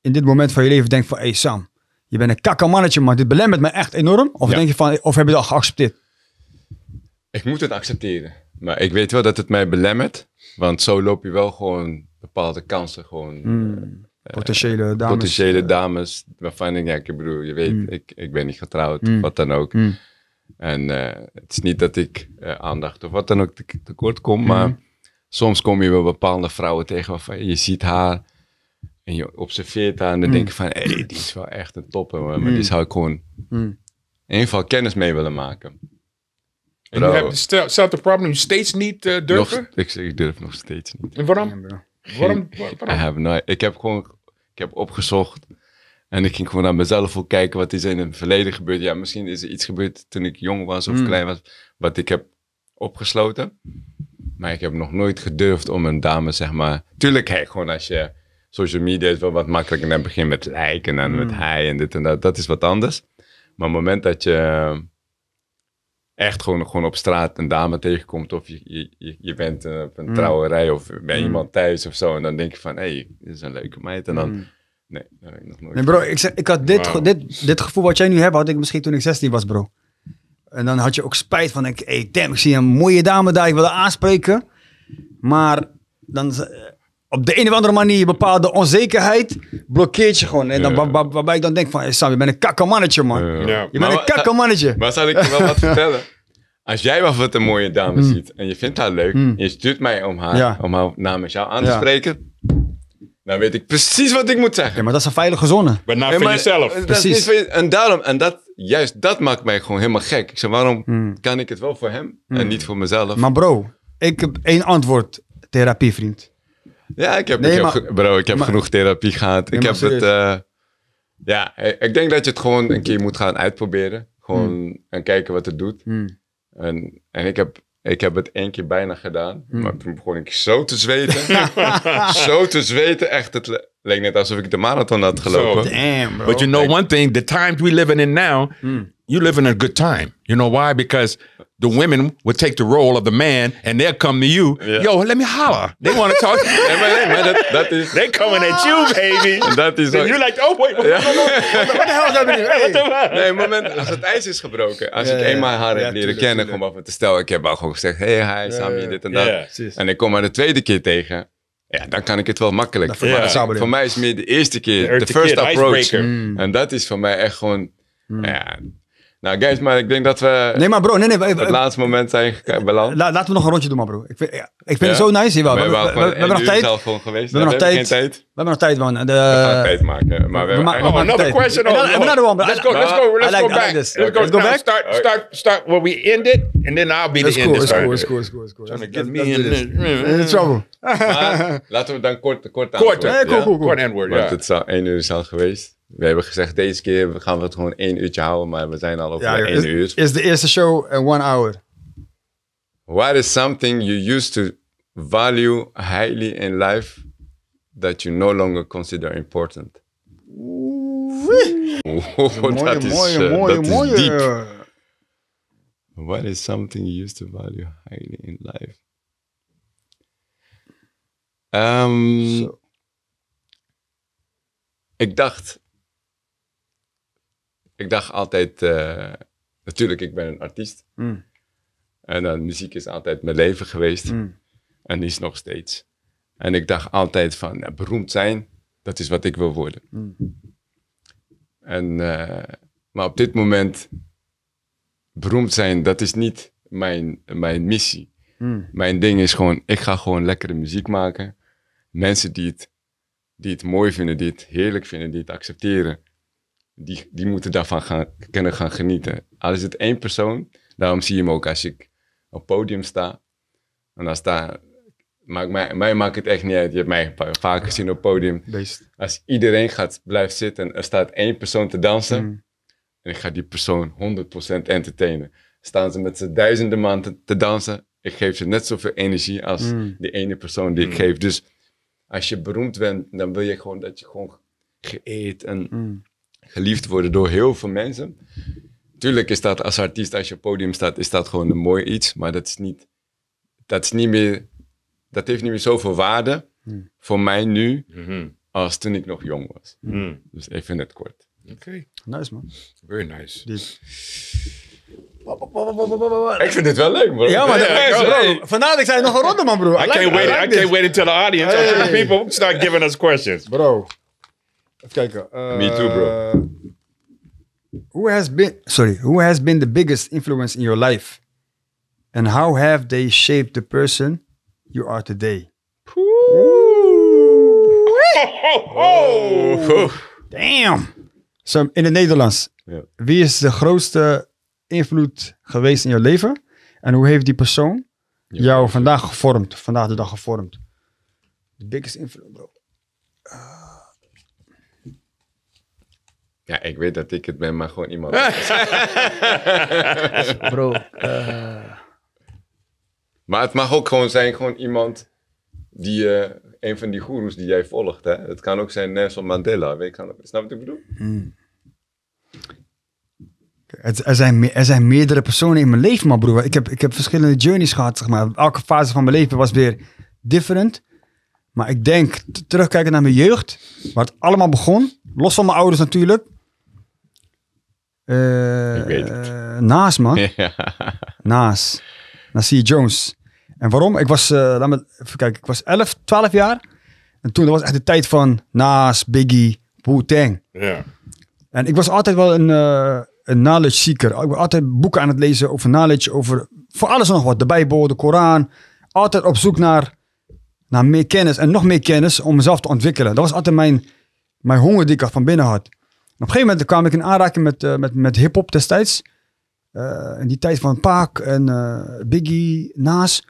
in dit moment van je leven denkt van... Hé hey Sam, je bent een mannetje, maar dit belemmert me echt enorm? Of denk je van... Of heb je dat geaccepteerd? Ik moet het accepteren. Maar ik weet wel dat het mij belemmert. Want zo loop je wel gewoon bepaalde kansen gewoon... Hmm. Eh, potentiële dames. Potentiële eh, dames. Waarvan ik, ja, ik bedoel, je weet, hmm. ik, ik ben niet getrouwd, hmm. wat dan ook. En eh, het is niet dat ik eh, aandacht of wat dan ook tekortkom, tekort kom, maar mhm. soms kom je wel bepaalde vrouwen tegen waarvan je ziet haar en je observeert haar en dan mhm. denk je van, hé, hey, die is wel echt een topper, maar die mhm. zou ik gewoon in ieder geval kennis mee willen maken. En je hebt hetzelfde probleem steeds niet eh, durven? ik, ik, durf nog steeds niet. En waarom? waarom, waarom? I have ik heb gewoon ik heb opgezocht. En ik ging gewoon naar mezelf ook kijken wat is er in het verleden gebeurd. Ja, misschien is er iets gebeurd toen ik jong was of hmm. klein was, wat ik heb opgesloten. Maar ik heb nog nooit gedurfd om een dame, zeg maar. Tuurlijk, hey, gewoon als je social media is wel wat makkelijker. En dan begin met lijken en dan met hmm. hij en dit en dat. Dat is wat anders. Maar op het moment dat je echt gewoon, gewoon op straat een dame tegenkomt. Of je, je, je bent eh, op een hmm. trouwerij of bij iemand thuis of zo. En dan denk je van, hé, hey, dit is een leuke meid. En dan Nee, dat ik nog nooit. bro, ik, ik had dit, dit, dit gevoel wat jij nu hebt, had ik misschien toen ik 16 was, bro. En dan had je ook spijt van, ik, damn, ik zie een mooie dame daar, ik wil aanspreken. Maar dan, eh, op de een of andere manier, bepaalde onzekerheid blokkeert je gewoon. En dan, waarbij ik dan denk van, Sam, je bent een kakkermannetje, man. Je bent een kakkermannetje. Maar zal ik je wel wat vertellen? Als jij wel wat een mooie dame mm. ziet en je vindt haar leuk, mm. en je stuurt mij om haar, om haar namens jou aan te spreken, dan weet ik precies wat ik moet zeggen. Ja, maar dat is een veilige zone. Maar nou voor jezelf. Dat precies. Is niet en daarom, en dat, juist dat maakt mij gewoon helemaal gek. Ik zeg, waarom hmm. kan ik het wel voor hem en hmm. niet voor mezelf? Maar bro, ik heb één antwoord. Therapie, vriend. Ja, ik heb, nee, maar, bro, ik heb genoeg therapie gehad. ik heb het... Eh, ja, ik denk dat je het gewoon een keer moet gaan uitproberen. Gewoon hmm. en kijken wat het doet. En, en ik heb ik heb het één keer bijna gedaan, hmm. maar toen begon ik zo te zweten. zo te zweten, echt. Het, Leek net alsof ik de marathon had gelopen. damn, bro. But you know one thing, the times we living in now, mm. you in a good time. You know why? Because the women would take the role of the man and they'll come to you. Yo, let me holler. They want to talk. nee, is... They coming at you, baby. You is like, oh, wait, what, the hell is happening? Hey. Nee, moment, als het ijs is gebroken, als ik eenmaal haar heb leren kennen, gewoon van te stellen, ik heb al gewoon gezegd, hey, hi, Sami, dit en dat. En ik kom haar de tweede keer tegen ja, dan kan ik het wel makkelijk. Voor, mij, voor mij is het meer de eerste keer, de first approach. Hmm. En dat is voor mij echt gewoon, hmm. ja, nou, guys, maar ik denk dat we. Nee, maar bro, nee, nee. We, we, het laatste moment zijn beland. La, laten we nog een rondje doen, maar bro. Ik vind, ja, ik vind ja? het zo nice. Wel. We, we, hebben nog tijd. Geweest. We hebben nog tijd. tijd. We hebben nog tijd, man. De... We gaan tijd maken. Maar we, hebben ma oh, another tijd. question. Oh, another, another one. Let's go, let's go, let's go back. Let's go back. Start, start, start where we ended, and then I'll be the end. That's cool, that's cool, that's cool, that's cool. Trying to get me in trouble. Laten we dan kort, kort aan. Kort, kort, kort. Kort antwoord. Want het zou één uur zijn geweest. We hebben gezegd, deze keer gaan we het gewoon één uurtje houden, maar we zijn al over één uur. Is de eerste show een one hour? What is something you used to value highly in life that you no longer consider important? Oeh, is, mooie, eh, mooie, What is something you used to value highly in life? Ehm, ik dacht ik dacht altijd, uh, natuurlijk, ik ben een artiest. Mm. En eh, muziek is altijd mijn leven geweest. Mm. En is nog steeds. En ik dacht altijd van, eh, beroemd zijn, dat is wat ik wil worden. Mm. En, maar op dit moment, beroemd zijn, dat is niet mijn, mijn missie. Mm. Mijn ding is gewoon, ik ga gewoon lekkere muziek maken. Mensen die het, die het mooi vinden, die het heerlijk vinden, die het accepteren die, die moeten daarvan gaan, kunnen gaan genieten. Al is het één persoon, daarom zie je hem ook als ik op podium sta. En dan sta, mij, maakt het echt niet uit. Je hebt mij vaker gezien op podium. Als iedereen gaat blijft zitten en er staat één persoon te dansen. Mm. En ik ga die persoon 100% entertainen. Staan ze met z'n duizenden man te, dansen. Ik geef ze net zoveel energie als mm. die ene persoon die ik mm. geef. Dus als je beroemd bent, dan wil je gewoon dat je gewoon geëerd en geliefd worden door heel veel mensen. Tuurlijk is dat als artiest, als je op podium staat, is dat gewoon een mooi iets. Maar dat is niet, dat is niet meer, dat heeft niet meer zoveel waarde hmm. voor mij nu mhm. als toen ik nog jong was. Hmm. Hmm. Dus Dus vind het kort. Oké. Nice man. Very nice. Ik vind het wel leuk, bro. Ja, maar dat ik zei nog een ronde, man, bro. I, can't, wait, I, I can't wait until the audience, people start giving us questions. Bro, Even kijken. Uh, Me too, bro. Who has been, sorry, who has been the biggest influence in your life? And how have they shaped the person you are today? Oh. Damn. So, in het Nederlands. Wie is de grootste invloed geweest in je leven? En hoe heeft die persoon jou vandaag gevormd? Vandaag de dag gevormd? De biggest influence, bro. Ja, ik weet dat ik het ben, maar gewoon iemand. Bro. Maar het mag ook gewoon zijn, gewoon iemand die uh, een van die goeroes die jij volgt. Hè? Het kan ook zijn Nelson Mandela. Weet je, snap wat ik bedoel? Hmm. Er zijn, er zijn meerdere personen in mijn leven, maar broer. Ik heb, ik heb verschillende journeys gehad, zeg maar. Elke fase van mijn leven was weer different. Maar ik denk, terugkijken naar mijn jeugd, waar het allemaal begon, los van mijn ouders natuurlijk, eh, eh, Naas, man. Naas. Nasir Jones. En waarom? Ik was, eh, laat me even kijken, ik was 11, 12 jaar. En toen was echt de tijd van Naas, Biggie, Wu-Tang. Ja. En ik was altijd wel een, een knowledge seeker. Ik was altijd boeken aan het lezen over knowledge, over voor alles nog wat. De Bijbel, de Koran. Altijd op zoek naar, naar meer kennis en nog meer kennis om mezelf te ontwikkelen. Dat was altijd mijn, mijn honger die ik van binnen had op een gegeven moment kwam ik in aanraking met, eh, met, met hip-hop destijds. Eh, in die tijd van Paak en eh, Biggie, Nas.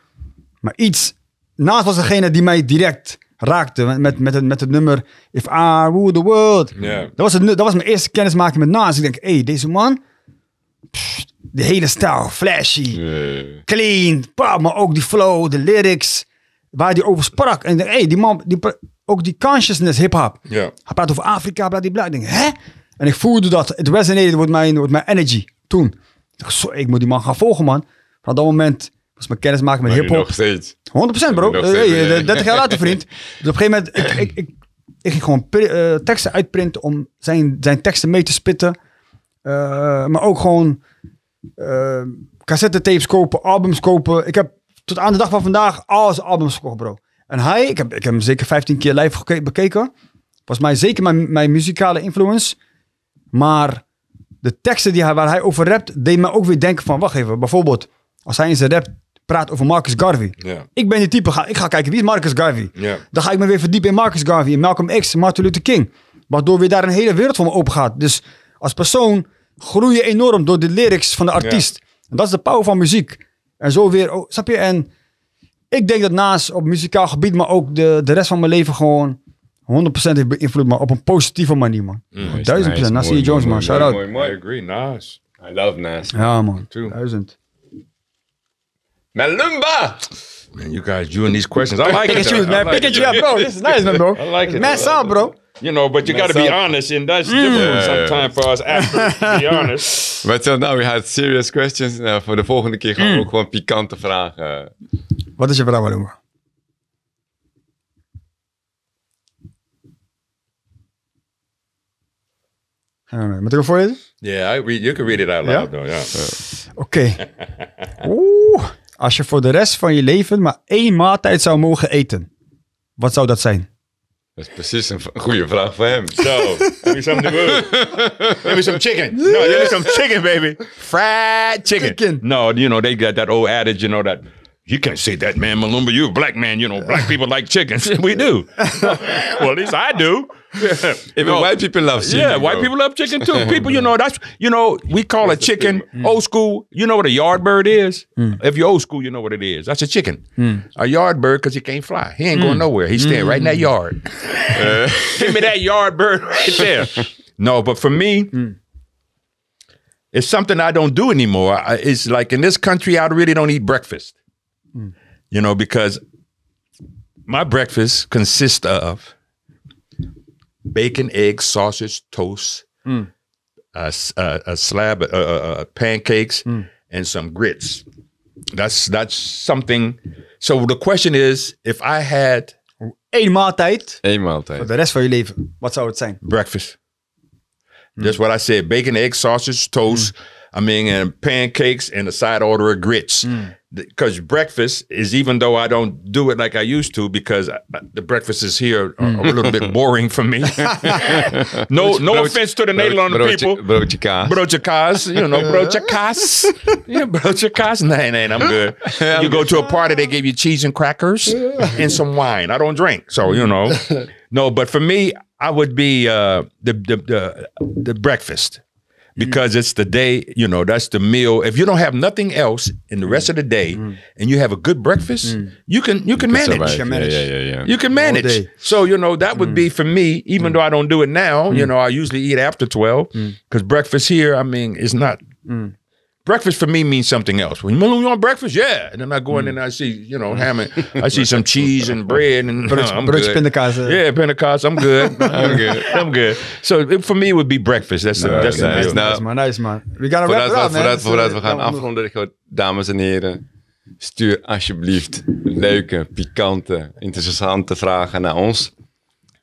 Maar iets. Nas was degene die mij direct raakte met, met, het, met het nummer If I Rule the World. Dat, was het, dat was mijn eerste kennismaking met Nas. Ik denk, hé, hey, deze man. de hele stijl, flashy, clean, maar ook die flow, de lyrics, waar hij over sprak. En ik denk, hé, hey, die man, die, ook die consciousness hip-hop. Yeah. Hij praat over Afrika, bla bla. Ik denk, hè? En ik voelde dat. Het resonated met mijn, met mijn energy toen. Ik dacht, zo, ik moet die man gaan volgen, man. Van dat moment was mijn kennis maken met hip-hop. 100% bro. 30 jaar later, vriend. Dus op een gegeven moment, ik, ik, ik, ik ging gewoon eh, teksten uitprinten om zijn, zijn teksten mee te spitten. Eh, maar ook gewoon eh, tapes kopen, albums kopen. Ik heb tot aan de dag van vandaag alles albums gekocht, bro. En hij, ik heb, ik heb hem zeker 15 keer live bekeken. Was mij zeker mijn, mijn muzikale influence. Maar de teksten die hij, waar hij over rapt, deed me ook weer denken van, wacht even, bijvoorbeeld als hij in zijn rap praat over Marcus Garvey. Ik ben die type, ga, ik ga kijken, wie is Marcus Garvey? Dan ga ik me weer verdiepen in Marcus Garvey, in Malcolm X, Martin Luther King. Waardoor weer daar een hele wereld voor me open gaat. Dus als persoon groei je enorm door de lyrics van de artiest. dat is de power van muziek. En zo weer, oh, snap je? En ik denk dat naast op muzikaal gebied, maar ook de, de rest van mijn leven gewoon 100% heeft beïnvloed, maar op een positieve manier, man. 1000%. Mm. Nasir Jones, man. Shout out. Mooi, I agree. Nas. I love Nas. Ja, man. Too. 1000. Malumba! Man, you guys, you these questions. I like it. Pikachu, man. up, bro. This is nice, man, bro. I like it. Mess up, bro. You know, but you got mm. to be honest, and that's different sometimes for us after to be honest. But now we had serious questions. Nou, voor de volgende keer gaan we mm. ook gewoon pikante vragen. Wat is je vraag, Malumba? I don't know. Moet Yeah, I read, you can read it out loud. Ja? Yeah? Eh, oké. Okay. Oeh. Als je voor de rest van je leven maar één maaltijd zou mogen eten, wat zou dat zijn? Dat is precies een goede vraag voor hem. Zo, give me some to Give me some chicken. No, give me some chicken, baby. Fried chicken. chicken. No, you know, they got that old adage, you know, that you can't say that, man, Malumba. You're a black man. You know, black people like chickens. we do. well, at least I do. Even no, white people love chicken. Yeah, white bro. people love chicken too. People, you know, that's you know, we call that's a chicken mm. old school. You know what a yard bird is? Mm. If you're old school, you know what it is. That's a chicken. Mm. A yard bird because he can't fly. He ain't going mm. nowhere. He's staying right in that mm. yard. Uh. Give me that yard bird right there. no, but for me. Mm. It's something I don't do anymore. I, it's like in this country, I really don't eat breakfast. You know, because my breakfast consists of bacon, eggs, sausage, toast, mm. a, a, a, slab of uh, pancakes, mm. and some grits. That's that's something. So the question is, if I had a maaltijd, a maaltijd the rest of you leave. What's I would say? Breakfast. Mm. That's what I said. Bacon, eggs, sausage, toast. Mm. I mean, and pancakes and a side order of grits. Because mm. breakfast is, even though I don't do it like I used to, because I, the breakfasts here are, uh, are mm. a little bit boring for me. no, no offense to the Nederlander broodje, people. Broodjekas. Broodjekas, you know, broodjekas. yeah, broodjekas. Nah, nah, I'm good. You go to a party, they give you cheese and crackers and some wine. I don't drink, so you know. No, but for me, I would be uh, the, the the the breakfast. Mm. because mm. it's the day, you know, that's the meal. If you don't have nothing else in the rest of the day mm. and you have a good breakfast, mm. you can you can, you can manage. manage. Yeah, yeah, yeah, yeah, You can manage. So, you know, that would be mm. for me, even mm. though I don't do it now, you know, I usually eat after 12 cuz breakfast here, I mean, is not breakfast for me means something else. When you want breakfast, yeah. And then I go in mm. and I see, you know, ham and I see some cheese and bread and but it's, no, I'm but good. It's Pentecost. Eh? Yeah, I'm good. I'm good. I'm good. So for me would be breakfast. That's, no, the, that's nice, the Nice man, nice man. We gotta wrap it up, man. Voordat, voordat we gaan afronden, dames en heren, stuur alsjeblieft leuke, pikante, interessante vragen naar ons.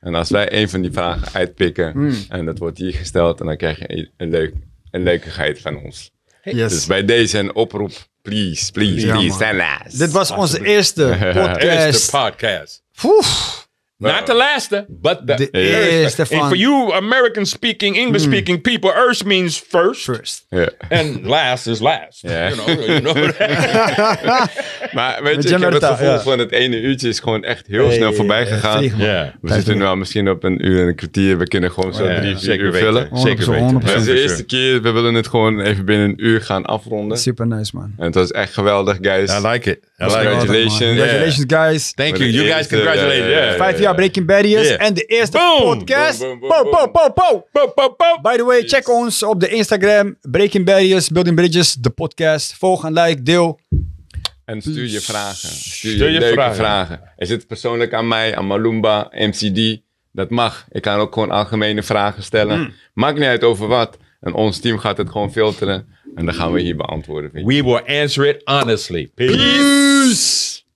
En als wij een van die vragen uitpikken hmm. en dat wordt hier gesteld, en dan krijg je een, leuk, een leukigheid van ons. Yes. Dus bij deze een oproep. Please, please, please, ja, Dit was onze eerste podcast. Not the last, eh? but the, the eerste. And for you American speaking, English hmm. speaking people, first means first. First. And last is last. You know, you know maar weet je, ik heb het gevoel van het ene uurtje is gewoon echt heel snel voorbij gegaan. We zitten nu al misschien op een uur en een kwartier. We kunnen gewoon zo drie, vier zeker uur vullen. Zeker Het is de eerste keer. We willen het gewoon even binnen een uur gaan afronden. Super nice, man. En het was echt geweldig, guys. I like it. Congratulations. Congratulations, guys. Thank you. You guys, congratulations. Eh, Vijf jaar. Breaking Barriers En de eerste podcast. By the way, check ons op de Instagram. Breaking Barriers, Building Bridges, de podcast. Volg en like, deel. En stuur je vragen. Stuur je, leuke vragen. Is het persoonlijk aan mij, aan Malumba, MCD? Dat mag. Ik kan ook gewoon algemene vragen stellen. Maak mm. Maakt niet uit over wat. En ons team gaat het gewoon filteren. En dan gaan we hier beantwoorden. We will answer it honestly. Peace.